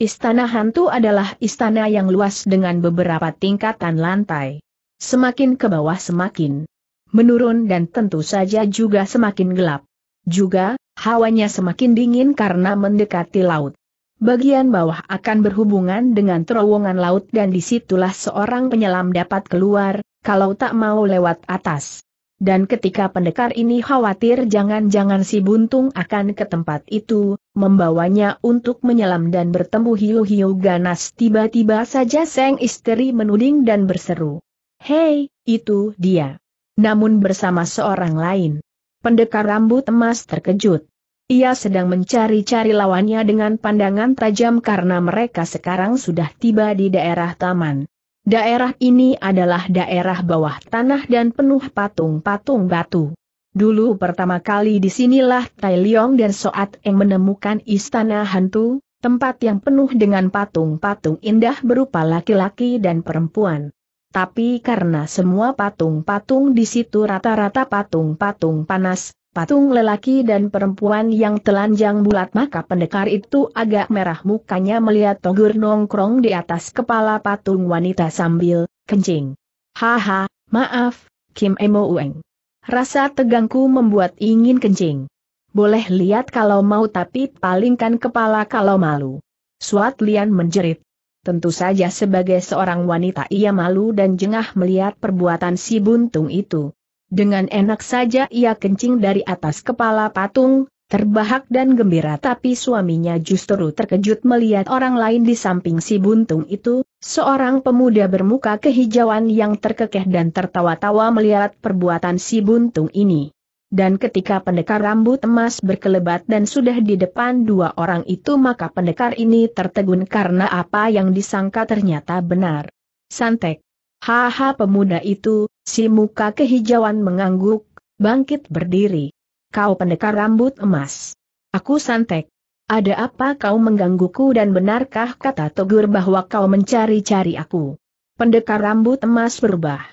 Istana hantu adalah istana yang luas dengan beberapa tingkatan lantai. Semakin ke bawah semakin menurun dan tentu saja juga semakin gelap. Juga, hawanya semakin dingin karena mendekati laut. Bagian bawah akan berhubungan dengan terowongan laut dan disitulah seorang penyelam dapat keluar, kalau tak mau lewat atas. Dan ketika pendekar ini khawatir jangan-jangan si buntung akan ke tempat itu, membawanya untuk menyelam dan bertemu hiu-hiu ganas tiba-tiba saja sang istri menuding dan berseru. Hei, itu dia. Namun bersama seorang lain. Pendekar rambut emas terkejut. Ia sedang mencari-cari lawannya dengan pandangan tajam karena mereka sekarang sudah tiba di daerah taman. Daerah ini adalah daerah bawah tanah dan penuh patung-patung batu. Dulu pertama kali disinilah Tai Liong dan Soat Eng menemukan istana hantu, tempat yang penuh dengan patung-patung indah berupa laki-laki dan perempuan. Tapi karena semua patung-patung di situ rata-rata patung-patung panas, Patung lelaki dan perempuan yang telanjang bulat maka pendekar itu agak merah mukanya melihat Togur nongkrong di atas kepala patung wanita sambil kencing. Haha, maaf, Kim Emo Ueng. Rasa tegangku membuat ingin kencing. Boleh lihat kalau mau tapi palingkan kepala kalau malu. Suat Lian menjerit. Tentu saja sebagai seorang wanita ia malu dan jengah melihat perbuatan si buntung itu. Dengan enak saja ia kencing dari atas kepala patung, terbahak dan gembira tapi suaminya justru terkejut melihat orang lain di samping si buntung itu, seorang pemuda bermuka kehijauan yang terkekeh dan tertawa-tawa melihat perbuatan si buntung ini. Dan ketika pendekar rambut emas berkelebat dan sudah di depan dua orang itu maka pendekar ini tertegun karena apa yang disangka ternyata benar. Santek. Haha pemuda itu, si muka kehijauan mengangguk, bangkit berdiri. Kau pendekar rambut emas. Aku santek. Ada apa kau menggangguku dan benarkah kata Togur bahwa kau mencari-cari aku? Pendekar rambut emas berubah.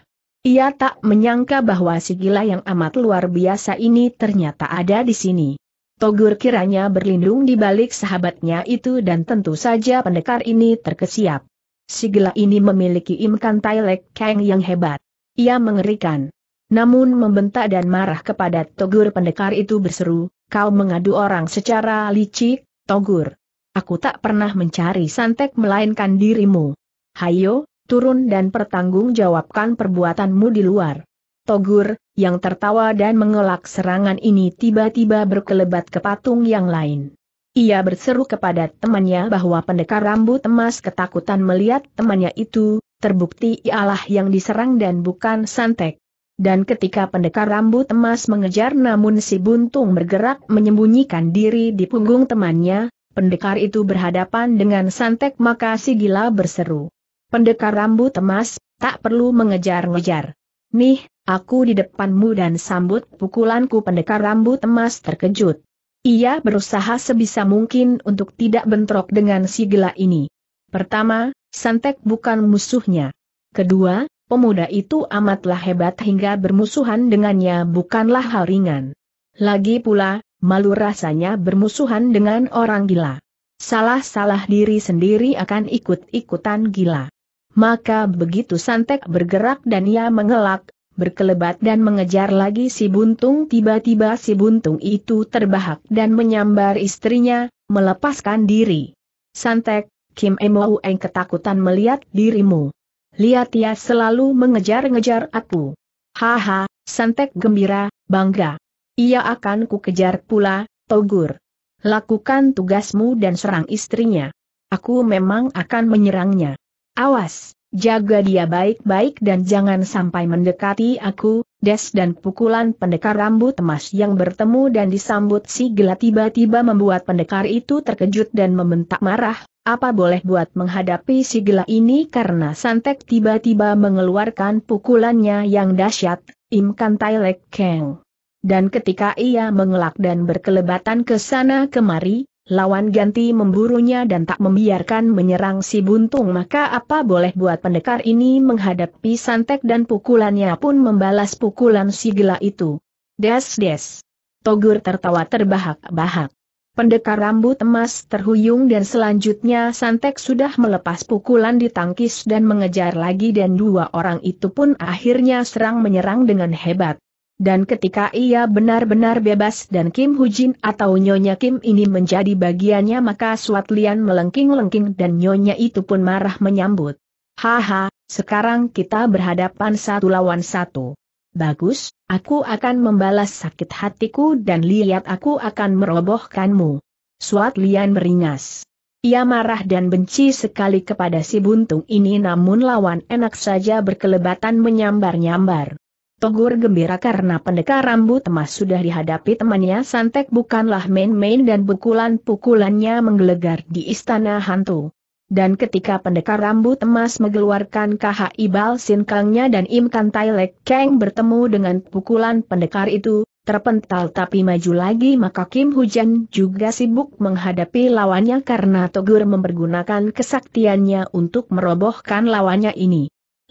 Ia tak menyangka bahwa si gila yang amat luar biasa ini ternyata ada di sini. Togur kiranya berlindung di balik sahabatnya itu dan tentu saja pendekar ini terkesiap si ini memiliki imkan Tailek Kang yang hebat. Ia mengerikan. Namun membentak dan marah kepada Togur pendekar itu berseru, kau mengadu orang secara licik, Togur. Aku tak pernah mencari santek melainkan dirimu. Hayo, turun dan pertanggungjawabkan perbuatanmu di luar. Togur, yang tertawa dan mengelak serangan ini tiba-tiba berkelebat ke patung yang lain. Ia berseru kepada temannya bahwa pendekar rambut emas ketakutan melihat temannya itu, terbukti ialah yang diserang dan bukan santek. Dan ketika pendekar rambut emas mengejar namun si buntung bergerak menyembunyikan diri di punggung temannya, pendekar itu berhadapan dengan santek maka si gila berseru. Pendekar rambut emas, tak perlu mengejar-ngejar. Nih, aku di depanmu dan sambut pukulanku pendekar rambut emas terkejut. Ia berusaha sebisa mungkin untuk tidak bentrok dengan si gila ini. Pertama, Santek bukan musuhnya. Kedua, pemuda itu amatlah hebat hingga bermusuhan dengannya bukanlah hal ringan. Lagi pula, malu rasanya bermusuhan dengan orang gila. Salah-salah diri sendiri akan ikut-ikutan gila. Maka begitu Santek bergerak dan ia mengelak, berkelebat dan mengejar lagi si buntung tiba-tiba si buntung itu terbahak dan menyambar istrinya, melepaskan diri. Santek, Kim Emo Eng ketakutan melihat dirimu. Lihat ia selalu mengejar-ngejar aku. Haha, Santek gembira, bangga. Ia akan kukejar pula, Togur. Lakukan tugasmu dan serang istrinya. Aku memang akan menyerangnya. Awas! Jaga dia baik-baik dan jangan sampai mendekati aku, des dan pukulan pendekar rambut emas yang bertemu dan disambut si gela tiba-tiba membuat pendekar itu terkejut dan membentak marah, apa boleh buat menghadapi si gela ini karena santek tiba-tiba mengeluarkan pukulannya yang dahsyat, imkan tailek keng. Dan ketika ia mengelak dan berkelebatan ke sana kemari, lawan ganti memburunya dan tak membiarkan menyerang si buntung maka apa boleh buat pendekar ini menghadapi santek dan pukulannya pun membalas pukulan si gila itu. Des des. Togur tertawa terbahak-bahak. Pendekar rambut emas terhuyung dan selanjutnya Santek sudah melepas pukulan di tangkis dan mengejar lagi dan dua orang itu pun akhirnya serang menyerang dengan hebat. Dan ketika ia benar-benar bebas dan Kim Hujin atau Nyonya Kim ini menjadi bagiannya maka Suat Lian melengking-lengking dan Nyonya itu pun marah menyambut. Haha, sekarang kita berhadapan satu lawan satu. Bagus, aku akan membalas sakit hatiku dan lihat aku akan merobohkanmu. Suat Lian beringas. Ia marah dan benci sekali kepada si buntung ini namun lawan enak saja berkelebatan menyambar-nyambar. Togur gembira karena pendekar rambut emas sudah dihadapi temannya Santek bukanlah main-main dan pukulan-pukulannya menggelegar di istana hantu. Dan ketika pendekar rambut emas mengeluarkan KHI ibal Sinkangnya dan Im Kantailek Kang bertemu dengan pukulan pendekar itu, terpental tapi maju lagi maka Kim Hujan juga sibuk menghadapi lawannya karena Togur mempergunakan kesaktiannya untuk merobohkan lawannya ini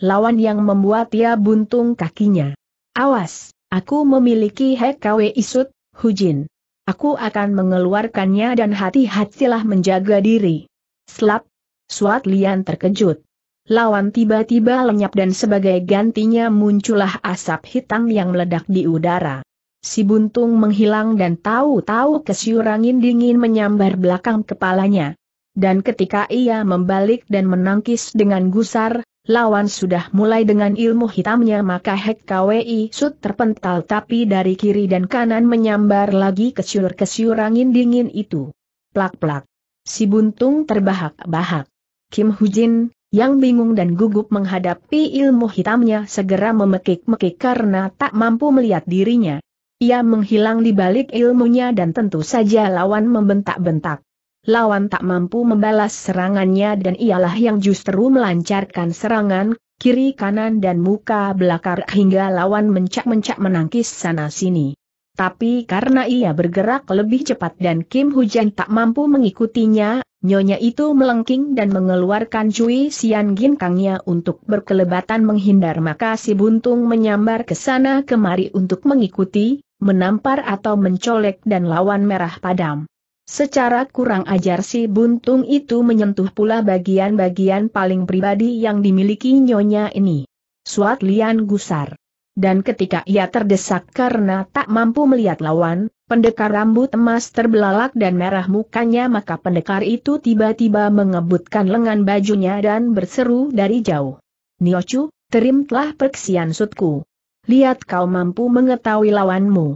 lawan yang membuat ia buntung kakinya. Awas, aku memiliki HKW Isut, Hujin. Aku akan mengeluarkannya dan hati-hatilah menjaga diri. Slap. Suat Lian terkejut. Lawan tiba-tiba lenyap dan sebagai gantinya muncullah asap hitam yang meledak di udara. Si buntung menghilang dan tahu-tahu kesiurangin dingin menyambar belakang kepalanya. Dan ketika ia membalik dan menangkis dengan gusar, lawan sudah mulai dengan ilmu hitamnya maka Hek KWI Sud terpental tapi dari kiri dan kanan menyambar lagi kesyur-kesyur angin dingin itu. Plak-plak. Si buntung terbahak-bahak. Kim Hujin, yang bingung dan gugup menghadapi ilmu hitamnya segera memekik-mekik karena tak mampu melihat dirinya. Ia menghilang di balik ilmunya dan tentu saja lawan membentak-bentak lawan tak mampu membalas serangannya dan ialah yang justru melancarkan serangan, kiri kanan dan muka belakar hingga lawan mencak-mencak menangkis sana-sini. Tapi karena ia bergerak lebih cepat dan Kim Hujan tak mampu mengikutinya, nyonya itu melengking dan mengeluarkan cuy Sian Ginkangnya untuk berkelebatan menghindar maka si buntung menyambar ke sana kemari untuk mengikuti, menampar atau mencolek dan lawan merah padam. Secara kurang ajar si buntung itu menyentuh pula bagian-bagian paling pribadi yang dimiliki nyonya ini. Suat Lian gusar. Dan ketika ia terdesak karena tak mampu melihat lawan, pendekar rambut emas terbelalak dan merah mukanya maka pendekar itu tiba-tiba mengebutkan lengan bajunya dan berseru dari jauh. Niochu, terimtlah telah perksian sutku. Lihat kau mampu mengetahui lawanmu.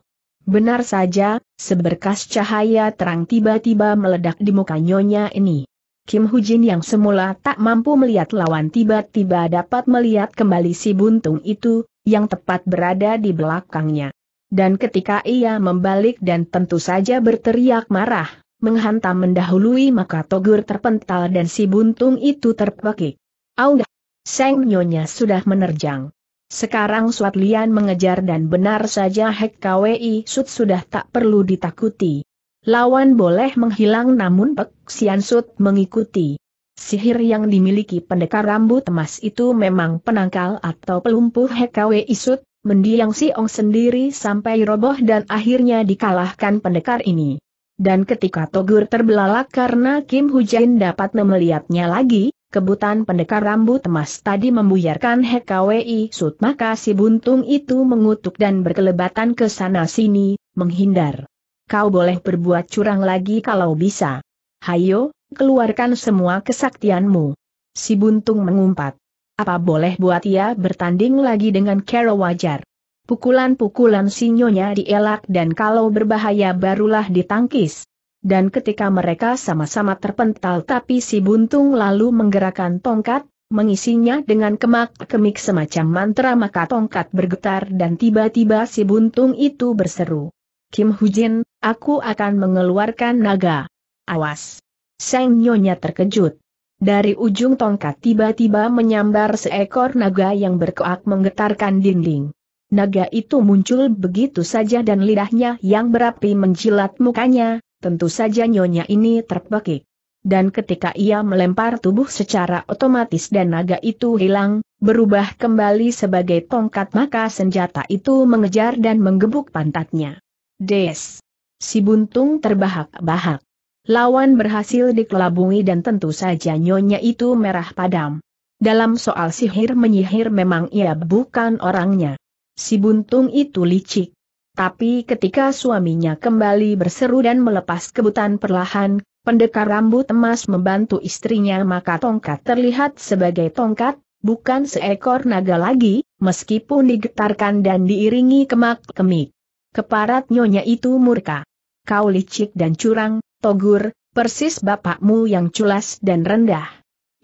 Benar saja, seberkas cahaya terang tiba-tiba meledak di muka nyonya ini. Kim Hujin yang semula tak mampu melihat lawan tiba-tiba dapat melihat kembali si buntung itu, yang tepat berada di belakangnya. Dan ketika ia membalik dan tentu saja berteriak marah, menghantam mendahului maka Togur terpental dan si buntung itu terpekik. Aung, Seng nyonya sudah menerjang. Sekarang Suat Lian mengejar dan benar saja Hek KWI Sud sudah tak perlu ditakuti. Lawan boleh menghilang namun Pek Sian Sud mengikuti. Sihir yang dimiliki pendekar rambut emas itu memang penangkal atau pelumpuh Hek KWI Sud, mendiang si Ong sendiri sampai roboh dan akhirnya dikalahkan pendekar ini. Dan ketika Togur terbelalak karena Kim Hujain dapat melihatnya lagi, kebutan pendekar rambut emas tadi membuyarkan HKWI Sud maka si buntung itu mengutuk dan berkelebatan ke sana sini, menghindar. Kau boleh berbuat curang lagi kalau bisa. Hayo, keluarkan semua kesaktianmu. Si buntung mengumpat. Apa boleh buat ia bertanding lagi dengan Kero wajar. Pukulan-pukulan sinyonya dielak dan kalau berbahaya barulah ditangkis dan ketika mereka sama-sama terpental tapi si buntung lalu menggerakkan tongkat, mengisinya dengan kemak-kemik semacam mantra maka tongkat bergetar dan tiba-tiba si buntung itu berseru. Kim Hujin, aku akan mengeluarkan naga. Awas! Seng Nyonya terkejut. Dari ujung tongkat tiba-tiba menyambar seekor naga yang berkoak menggetarkan dinding. Naga itu muncul begitu saja dan lidahnya yang berapi menjilat mukanya, tentu saja nyonya ini terpekik. Dan ketika ia melempar tubuh secara otomatis dan naga itu hilang, berubah kembali sebagai tongkat maka senjata itu mengejar dan menggebuk pantatnya. Des! Si buntung terbahak-bahak. Lawan berhasil dikelabungi dan tentu saja nyonya itu merah padam. Dalam soal sihir menyihir memang ia bukan orangnya. Si buntung itu licik. Tapi ketika suaminya kembali berseru dan melepas kebutan perlahan, pendekar rambut emas membantu istrinya maka tongkat terlihat sebagai tongkat, bukan seekor naga lagi, meskipun digetarkan dan diiringi kemak-kemik. Keparat nyonya itu murka. Kau licik dan curang, Togur, persis bapakmu yang culas dan rendah.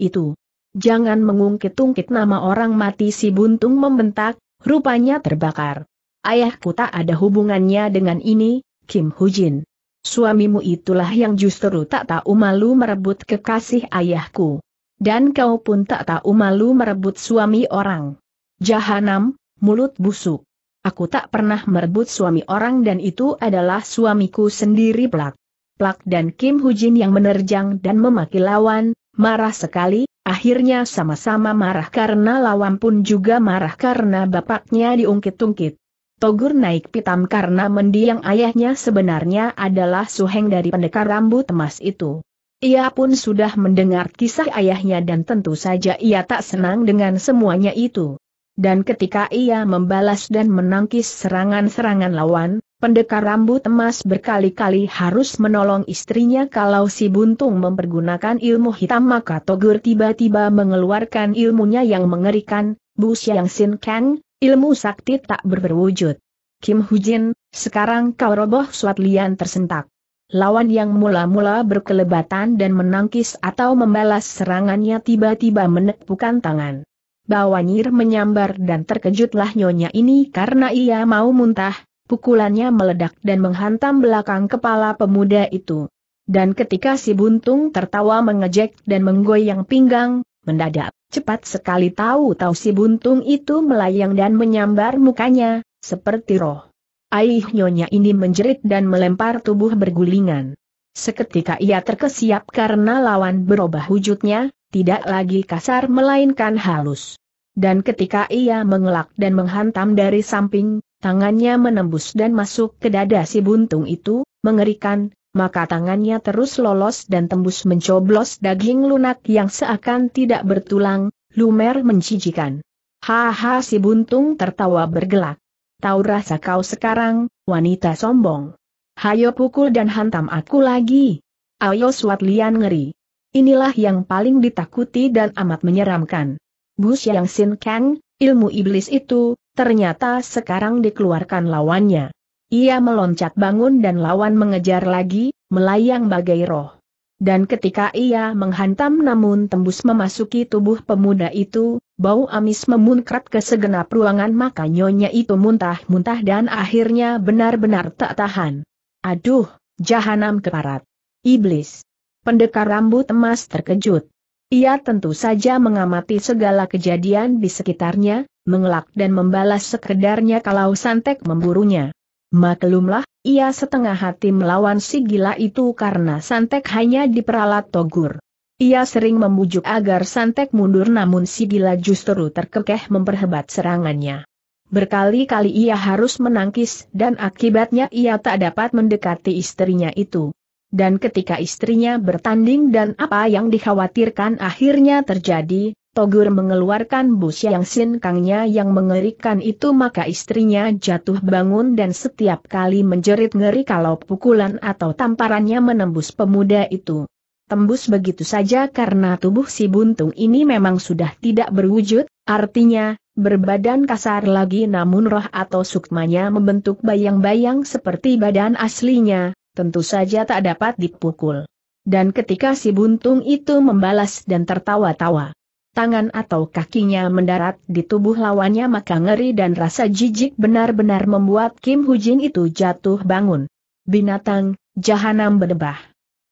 Itu. Jangan mengungkit-ungkit nama orang mati si buntung membentak, rupanya terbakar ayahku tak ada hubungannya dengan ini, Kim Hujin. Suamimu itulah yang justru tak tahu malu merebut kekasih ayahku. Dan kau pun tak tahu malu merebut suami orang. Jahanam, mulut busuk. Aku tak pernah merebut suami orang dan itu adalah suamiku sendiri plak. Plak dan Kim Hujin yang menerjang dan memaki lawan, marah sekali, akhirnya sama-sama marah karena lawan pun juga marah karena bapaknya diungkit-ungkit. Togur naik pitam karena mendiang ayahnya sebenarnya adalah suheng dari pendekar rambut emas itu. Ia pun sudah mendengar kisah ayahnya dan tentu saja ia tak senang dengan semuanya itu. Dan ketika ia membalas dan menangkis serangan-serangan lawan, Pendekar rambut emas berkali-kali harus menolong istrinya kalau si Buntung mempergunakan ilmu hitam maka Togur tiba-tiba mengeluarkan ilmunya yang mengerikan, Bu Siang Sin Kang, Ilmu sakti tak berwujud. Kim Hujin, sekarang kau roboh suat lian tersentak. Lawan yang mula-mula berkelebatan dan menangkis atau membalas serangannya tiba-tiba menepukan tangan. Bawanyir menyambar dan terkejutlah nyonya ini karena ia mau muntah, pukulannya meledak dan menghantam belakang kepala pemuda itu. Dan ketika si buntung tertawa mengejek dan menggoyang pinggang, mendadak Cepat sekali tahu-tahu si buntung itu melayang dan menyambar mukanya, seperti roh. Aih nyonya ini menjerit dan melempar tubuh bergulingan. Seketika ia terkesiap karena lawan berubah wujudnya, tidak lagi kasar melainkan halus. Dan ketika ia mengelak dan menghantam dari samping, tangannya menembus dan masuk ke dada si buntung itu, mengerikan, maka tangannya terus lolos dan tembus mencoblos daging lunak yang seakan tidak bertulang, lumer mencijikan. Haha si buntung tertawa bergelak. Tahu rasa kau sekarang, wanita sombong. Hayo pukul dan hantam aku lagi. Ayo suat lian ngeri. Inilah yang paling ditakuti dan amat menyeramkan. Bus yang Sin Kang, ilmu iblis itu, ternyata sekarang dikeluarkan lawannya. Ia meloncat bangun dan lawan mengejar lagi, melayang bagai roh. Dan ketika ia menghantam namun tembus memasuki tubuh pemuda itu, bau amis memunkrat ke segenap ruangan maka nyonya itu muntah-muntah dan akhirnya benar-benar tak tahan. Aduh, jahanam keparat. Iblis. Pendekar rambut emas terkejut. Ia tentu saja mengamati segala kejadian di sekitarnya, mengelak dan membalas sekedarnya kalau Santek memburunya. Maklumlah, ia setengah hati melawan si gila itu karena Santek hanya diperalat Togur. Ia sering membujuk agar Santek mundur namun si gila justru terkekeh memperhebat serangannya. Berkali-kali ia harus menangkis dan akibatnya ia tak dapat mendekati istrinya itu. Dan ketika istrinya bertanding dan apa yang dikhawatirkan akhirnya terjadi, Togur mengeluarkan bus yang sinkangnya yang mengerikan itu maka istrinya jatuh bangun dan setiap kali menjerit ngeri kalau pukulan atau tamparannya menembus pemuda itu. Tembus begitu saja karena tubuh si buntung ini memang sudah tidak berwujud, artinya, berbadan kasar lagi namun roh atau sukmanya membentuk bayang-bayang seperti badan aslinya, tentu saja tak dapat dipukul. Dan ketika si buntung itu membalas dan tertawa-tawa, tangan atau kakinya mendarat di tubuh lawannya maka ngeri dan rasa jijik benar-benar membuat Kim Hujin itu jatuh bangun. Binatang, jahanam berdebah.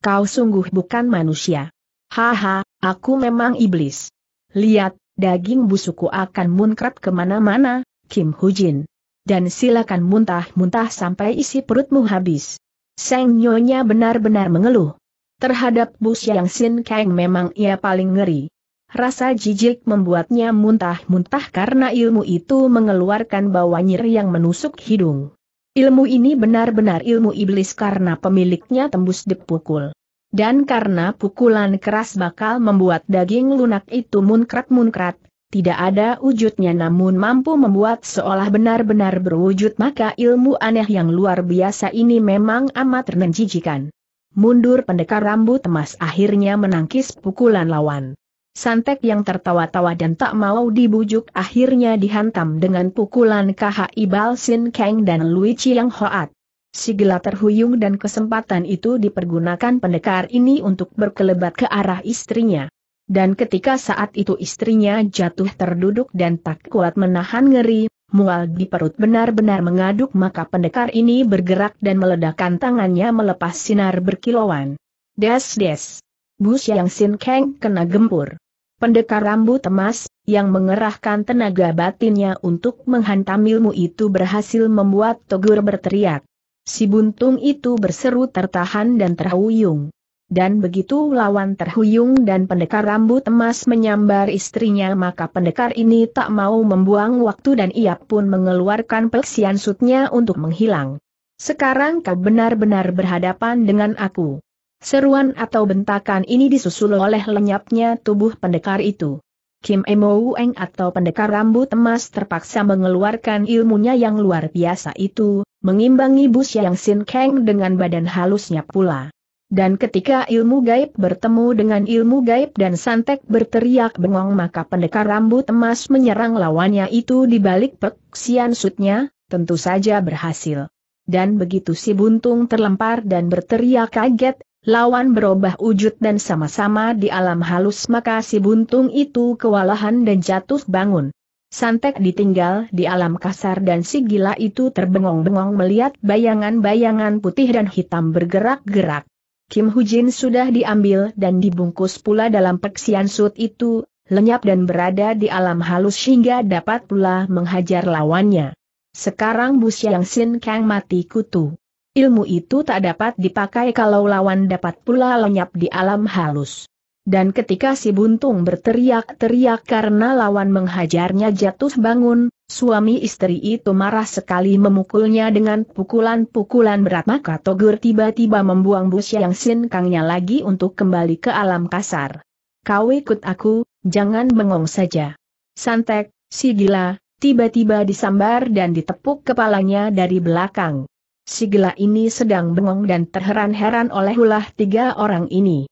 Kau sungguh bukan manusia. Haha, aku memang iblis. Lihat, daging busuku akan munkrat kemana-mana, Kim Hujin. Dan silakan muntah-muntah sampai isi perutmu habis. Seng Nyonya benar-benar mengeluh. Terhadap Bus Yang Sin Kang memang ia paling ngeri. Rasa jijik membuatnya muntah-muntah karena ilmu itu mengeluarkan bau nyir yang menusuk hidung. Ilmu ini benar-benar ilmu iblis karena pemiliknya tembus dipukul. Dan karena pukulan keras bakal membuat daging lunak itu munkrat-munkrat, tidak ada wujudnya namun mampu membuat seolah benar-benar berwujud maka ilmu aneh yang luar biasa ini memang amat menjijikan. Mundur pendekar rambut emas akhirnya menangkis pukulan lawan. Santek yang tertawa-tawa dan tak mau dibujuk akhirnya dihantam dengan pukulan KHI Balsin Kang dan Luigi yang hoat. Si gelap terhuyung dan kesempatan itu dipergunakan pendekar ini untuk berkelebat ke arah istrinya. Dan ketika saat itu istrinya jatuh terduduk dan tak kuat menahan ngeri, mual di perut benar-benar mengaduk maka pendekar ini bergerak dan meledakkan tangannya melepas sinar berkilauan. Des-des. Bus yang Sin Kang kena gempur. Pendekar rambut emas, yang mengerahkan tenaga batinnya untuk menghantam ilmu itu berhasil membuat Togur berteriak. Si buntung itu berseru tertahan dan terhuyung. Dan begitu lawan terhuyung dan pendekar rambut emas menyambar istrinya maka pendekar ini tak mau membuang waktu dan ia pun mengeluarkan peksian sutnya untuk menghilang. Sekarang kau benar-benar berhadapan dengan aku. Seruan atau bentakan ini disusul oleh lenyapnya tubuh pendekar itu. Kim Emo Eng atau pendekar rambut emas terpaksa mengeluarkan ilmunya yang luar biasa itu, mengimbangi Bus Yang Sin Kang dengan badan halusnya pula. Dan ketika ilmu gaib bertemu dengan ilmu gaib dan Santek berteriak bengong maka pendekar rambut emas menyerang lawannya itu di balik peksian sutnya, tentu saja berhasil. Dan begitu si buntung terlempar dan berteriak kaget, lawan berubah wujud dan sama-sama di alam halus maka si buntung itu kewalahan dan jatuh bangun. Santek ditinggal di alam kasar dan si gila itu terbengong-bengong melihat bayangan-bayangan putih dan hitam bergerak-gerak. Kim Hujin sudah diambil dan dibungkus pula dalam peksian sut itu, lenyap dan berada di alam halus hingga dapat pula menghajar lawannya. Sekarang Bu Yang Sin Kang mati kutu. Ilmu itu tak dapat dipakai kalau lawan dapat pula lenyap di alam halus. Dan ketika si buntung berteriak-teriak karena lawan menghajarnya jatuh bangun, suami istri itu marah sekali memukulnya dengan pukulan-pukulan berat maka Togur tiba-tiba membuang bus yang sinkangnya lagi untuk kembali ke alam kasar. Kau ikut aku, jangan bengong saja. Santek, si gila, tiba-tiba disambar dan ditepuk kepalanya dari belakang si gila ini sedang bengong dan terheran-heran oleh ulah tiga orang ini.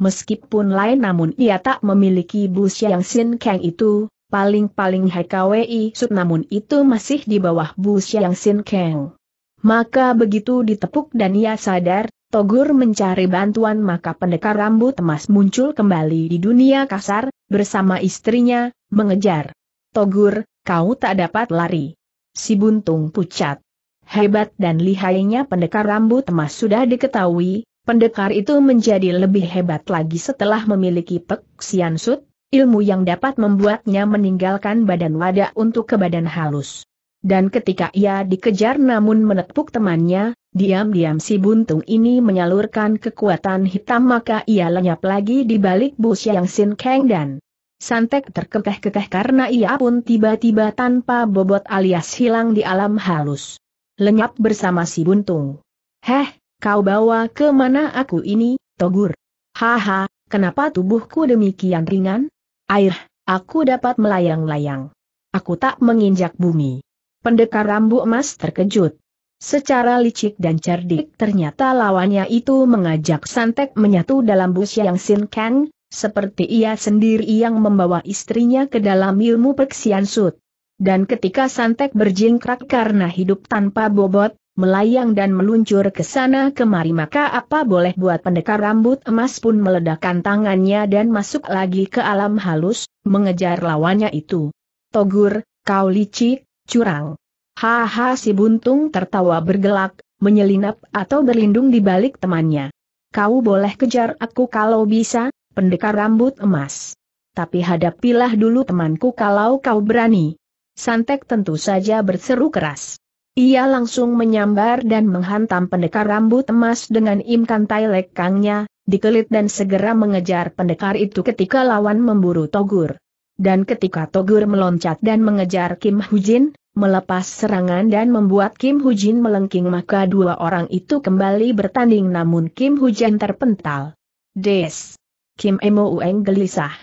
Meskipun lain namun ia tak memiliki bus yang Sin Kang itu, paling-paling HKWI Sud namun itu masih di bawah bus yang Sin Kang. Maka begitu ditepuk dan ia sadar, Togur mencari bantuan maka pendekar rambut emas muncul kembali di dunia kasar, bersama istrinya, mengejar. Togur, kau tak dapat lari. Si buntung pucat. Hebat dan lihainya pendekar rambut emas sudah diketahui, pendekar itu menjadi lebih hebat lagi setelah memiliki peksian sut, ilmu yang dapat membuatnya meninggalkan badan wadah untuk ke badan halus. Dan ketika ia dikejar namun menepuk temannya, diam-diam si buntung ini menyalurkan kekuatan hitam maka ia lenyap lagi di balik bus yang Sin keng dan Santek terkekeh-kekeh karena ia pun tiba-tiba tanpa bobot alias hilang di alam halus lenyap bersama si buntung. Heh, kau bawa ke mana aku ini, Togur? Haha, kenapa tubuhku demikian ringan? Air, aku dapat melayang-layang. Aku tak menginjak bumi. Pendekar rambu emas terkejut. Secara licik dan cerdik ternyata lawannya itu mengajak Santek menyatu dalam bus yang Sin Kang, seperti ia sendiri yang membawa istrinya ke dalam ilmu peksian sud. Dan ketika Santek berjingkrak karena hidup tanpa bobot, melayang dan meluncur ke sana kemari maka apa boleh buat pendekar rambut emas pun meledakkan tangannya dan masuk lagi ke alam halus, mengejar lawannya itu. Togur, kau licik, curang. Haha si buntung tertawa bergelak, menyelinap atau berlindung di balik temannya. Kau boleh kejar aku kalau bisa, pendekar rambut emas. Tapi hadapilah dulu temanku kalau kau berani. Santek tentu saja berseru keras. Ia langsung menyambar dan menghantam pendekar rambut emas dengan imkan tai lekangnya, dikelit dan segera mengejar pendekar itu ketika lawan memburu Togur. Dan ketika Togur meloncat dan mengejar Kim Hujin, melepas serangan dan membuat Kim Hujin melengking maka dua orang itu kembali bertanding namun Kim Hujin terpental. Des! Kim Emo Ueng gelisah.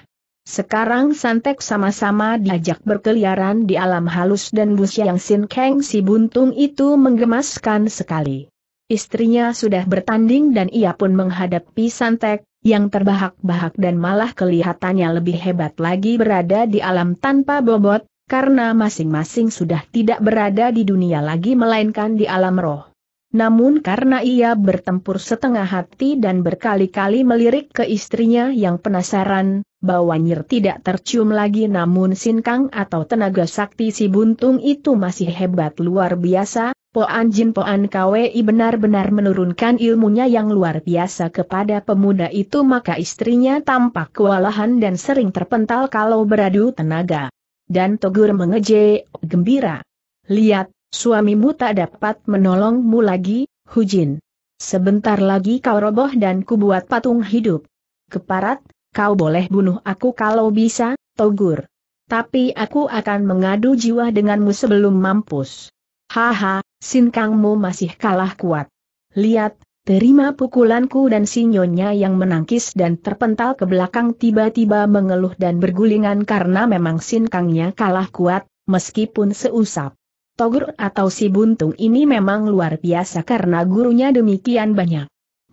Sekarang Santek sama-sama diajak berkeliaran di alam halus dan bus yang Sin Kang si buntung itu menggemaskan sekali. Istrinya sudah bertanding dan ia pun menghadapi Santek, yang terbahak-bahak dan malah kelihatannya lebih hebat lagi berada di alam tanpa bobot, karena masing-masing sudah tidak berada di dunia lagi melainkan di alam roh. Namun karena ia bertempur setengah hati dan berkali-kali melirik ke istrinya yang penasaran, bawanyir tidak tercium lagi namun sinkang atau tenaga sakti si buntung itu masih hebat luar biasa, Poan Jin Poan Kwi benar-benar menurunkan ilmunya yang luar biasa kepada pemuda itu maka istrinya tampak kewalahan dan sering terpental kalau beradu tenaga. Dan Togur mengeje, gembira. Lihat, suamimu tak dapat menolongmu lagi, Hujin. Sebentar lagi kau roboh dan kubuat patung hidup. Keparat, Kau boleh bunuh aku kalau bisa, Togur. Tapi aku akan mengadu jiwa denganmu sebelum mampus. Haha, sinkangmu masih kalah kuat. Lihat, terima pukulanku dan sinyonya yang menangkis dan terpental ke belakang tiba-tiba mengeluh dan bergulingan karena memang sinkangnya kalah kuat, meskipun seusap. Togur atau si buntung ini memang luar biasa karena gurunya demikian banyak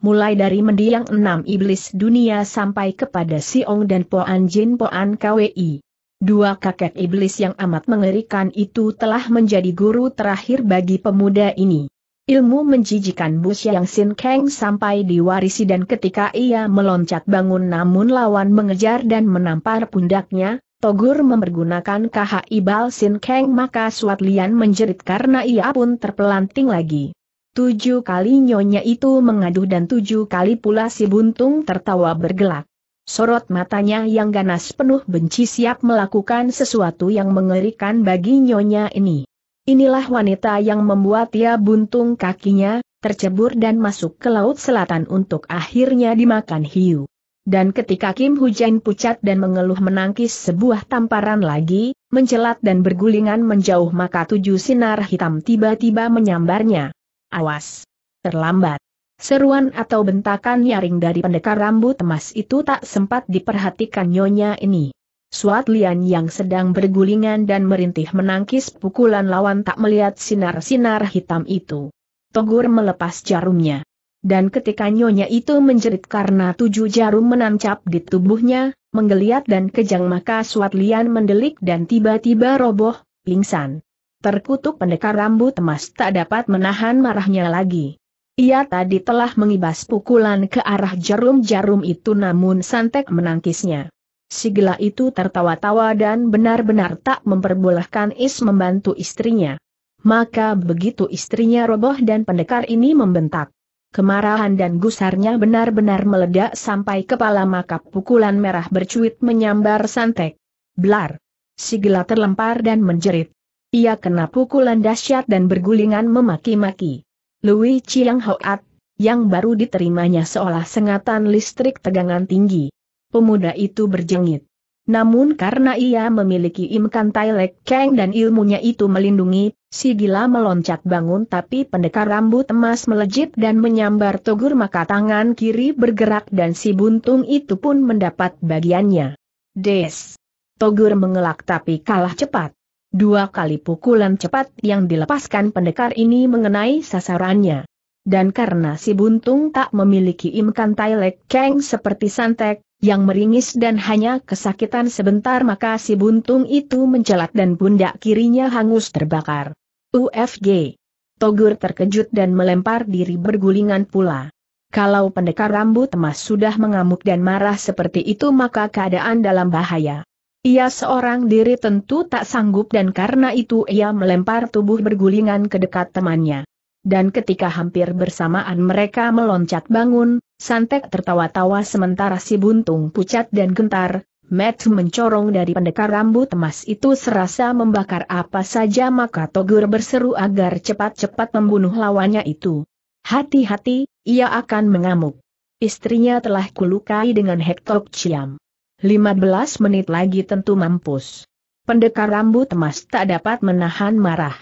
mulai dari mendiang enam iblis dunia sampai kepada Siong dan Poan Jin Poan KWI. Dua kakek iblis yang amat mengerikan itu telah menjadi guru terakhir bagi pemuda ini. Ilmu menjijikan Bu Yang Sin Kang sampai diwarisi dan ketika ia meloncat bangun namun lawan mengejar dan menampar pundaknya, Togur mempergunakan KHI Bal Sin Kang maka Suat Lian menjerit karena ia pun terpelanting lagi. Tujuh kali nyonya itu mengaduh dan tujuh kali pula si buntung tertawa bergelak. Sorot matanya yang ganas penuh benci siap melakukan sesuatu yang mengerikan bagi nyonya ini. Inilah wanita yang membuat ia buntung kakinya, tercebur dan masuk ke laut selatan untuk akhirnya dimakan hiu. Dan ketika Kim Hujan pucat dan mengeluh menangkis sebuah tamparan lagi, mencelat dan bergulingan menjauh maka tujuh sinar hitam tiba-tiba menyambarnya awas. Terlambat. Seruan atau bentakan nyaring dari pendekar rambut emas itu tak sempat diperhatikan nyonya ini. Suat Lian yang sedang bergulingan dan merintih menangkis pukulan lawan tak melihat sinar-sinar hitam itu. Togur melepas jarumnya. Dan ketika nyonya itu menjerit karena tujuh jarum menancap di tubuhnya, menggeliat dan kejang maka Suat Lian mendelik dan tiba-tiba roboh, pingsan. Terkutuk pendekar rambut emas tak dapat menahan marahnya lagi. Ia tadi telah mengibas pukulan ke arah jarum-jarum itu namun Santek menangkisnya. Si itu tertawa-tawa dan benar-benar tak memperbolehkan Is membantu istrinya. Maka begitu istrinya roboh dan pendekar ini membentak. Kemarahan dan gusarnya benar-benar meledak sampai kepala maka pukulan merah bercuit menyambar Santek. Blar! Si terlempar dan menjerit. Ia kena pukulan dahsyat dan bergulingan memaki-maki. Lui Chiang Hoat, yang baru diterimanya seolah sengatan listrik tegangan tinggi. Pemuda itu berjengit. Namun karena ia memiliki imkan Tailek Kang dan ilmunya itu melindungi, si gila meloncat bangun tapi pendekar rambut emas melejit dan menyambar Togur maka tangan kiri bergerak dan si buntung itu pun mendapat bagiannya. Des! Togur mengelak tapi kalah cepat. Dua kali pukulan cepat yang dilepaskan pendekar ini mengenai sasarannya. Dan karena si buntung tak memiliki imkan tailek keng seperti santek, yang meringis dan hanya kesakitan sebentar maka si buntung itu mencelat dan bunda kirinya hangus terbakar. UFG. Togur terkejut dan melempar diri bergulingan pula. Kalau pendekar rambut emas sudah mengamuk dan marah seperti itu maka keadaan dalam bahaya. Ia seorang diri tentu tak sanggup dan karena itu ia melempar tubuh bergulingan ke dekat temannya. Dan ketika hampir bersamaan mereka meloncat bangun, Santek tertawa-tawa sementara si buntung pucat dan gentar, Matt mencorong dari pendekar rambut emas itu serasa membakar apa saja maka Togur berseru agar cepat-cepat membunuh lawannya itu. Hati-hati, ia akan mengamuk. Istrinya telah kulukai dengan Hektok Ciam. 15 menit lagi tentu mampus. Pendekar rambut emas tak dapat menahan marah.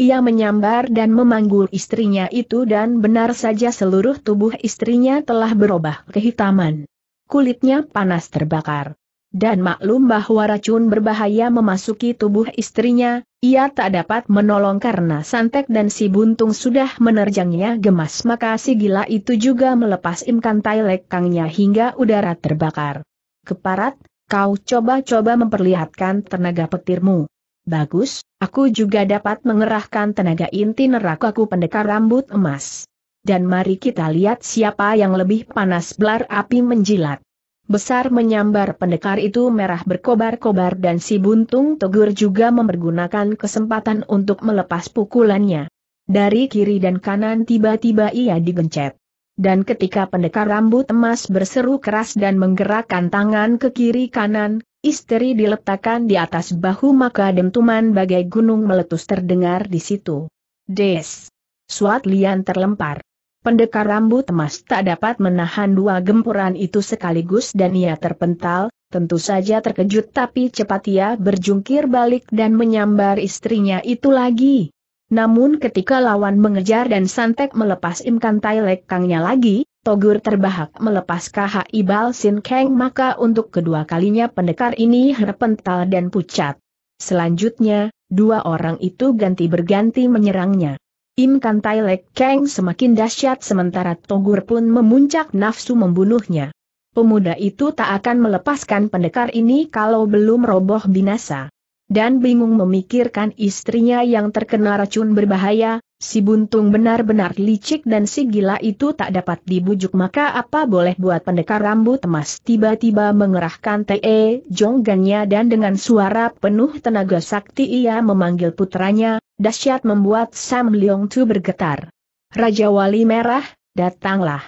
Ia menyambar dan memanggul istrinya itu dan benar saja seluruh tubuh istrinya telah berubah kehitaman. Kulitnya panas terbakar. Dan maklum bahwa racun berbahaya memasuki tubuh istrinya, ia tak dapat menolong karena santek dan si buntung sudah menerjangnya gemas maka si gila itu juga melepas imkan tai kangnya hingga udara terbakar. Keparat, kau coba-coba memperlihatkan tenaga petirmu. Bagus, aku juga dapat mengerahkan tenaga inti neraka aku pendekar rambut emas. Dan mari kita lihat siapa yang lebih panas belar api menjilat. Besar menyambar pendekar itu merah berkobar-kobar dan si buntung tegur juga mempergunakan kesempatan untuk melepas pukulannya. Dari kiri dan kanan tiba-tiba ia digencet. Dan ketika pendekar rambut emas berseru keras dan menggerakkan tangan ke kiri kanan, istri diletakkan di atas bahu maka dentuman bagai gunung meletus terdengar di situ. Des! Suat lian terlempar. Pendekar rambut emas tak dapat menahan dua gempuran itu sekaligus dan ia terpental, tentu saja terkejut tapi cepat ia berjungkir balik dan menyambar istrinya itu lagi. Namun ketika lawan mengejar dan Santek melepas Imkan Tai Lekangnya lagi, Togur terbahak melepas KH Ibal Sin Kang maka untuk kedua kalinya pendekar ini herpental dan pucat. Selanjutnya, dua orang itu ganti berganti menyerangnya. Imkan Tai Lek Kang semakin dahsyat sementara Togur pun memuncak nafsu membunuhnya. Pemuda itu tak akan melepaskan pendekar ini kalau belum roboh binasa dan bingung memikirkan istrinya yang terkena racun berbahaya, si buntung benar-benar licik dan si gila itu tak dapat dibujuk maka apa boleh buat pendekar rambut emas tiba-tiba mengerahkan T.E. jonggannya dan dengan suara penuh tenaga sakti ia memanggil putranya, dahsyat membuat Sam Leong Tu bergetar. Raja Wali Merah, datanglah.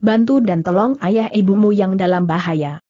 Bantu dan tolong ayah ibumu yang dalam bahaya.